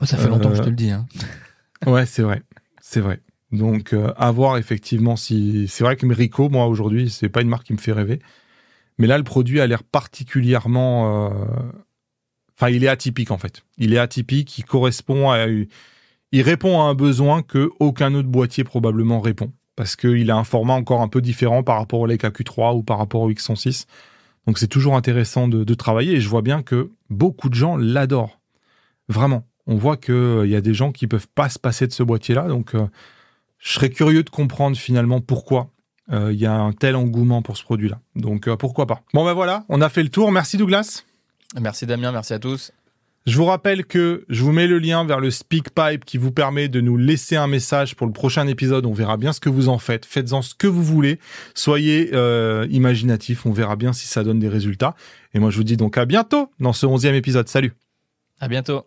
Oh, ça fait longtemps que je te le euh, dis. Hein. ouais, c'est vrai. C'est vrai. Donc, euh, à voir effectivement si. C'est vrai que Merico, moi aujourd'hui, c'est pas une marque qui me fait rêver. Mais là, le produit a l'air particulièrement. Euh, enfin, il est atypique en fait. Il est atypique, il correspond à. Il répond à un besoin que aucun autre boîtier probablement répond. Parce qu'il a un format encore un peu différent par rapport au Leica Q3 ou par rapport au X106. Donc, c'est toujours intéressant de, travailler et je vois bien que beaucoup de gens l'adorent. Vraiment. On voit qu'il euh, y a des gens qui peuvent pas se passer de ce boîtier-là. Donc. Je serais curieux de comprendre finalement pourquoi euh, il y a un tel engouement pour ce produit-là. Donc euh, pourquoi pas. Bon ben voilà, on a fait le tour. Merci Douglas. Merci Damien, merci à tous. Je vous rappelle que je vous mets le lien vers le SpeakPipe qui vous permet de nous laisser un message pour le prochain épisode. On verra bien ce que vous en faites. Faites-en ce que vous voulez. Soyez euh, imaginatifs. On verra bien si ça donne des résultats. Et moi, je vous dis donc à bientôt dans ce onzième épisode. Salut. À bientôt.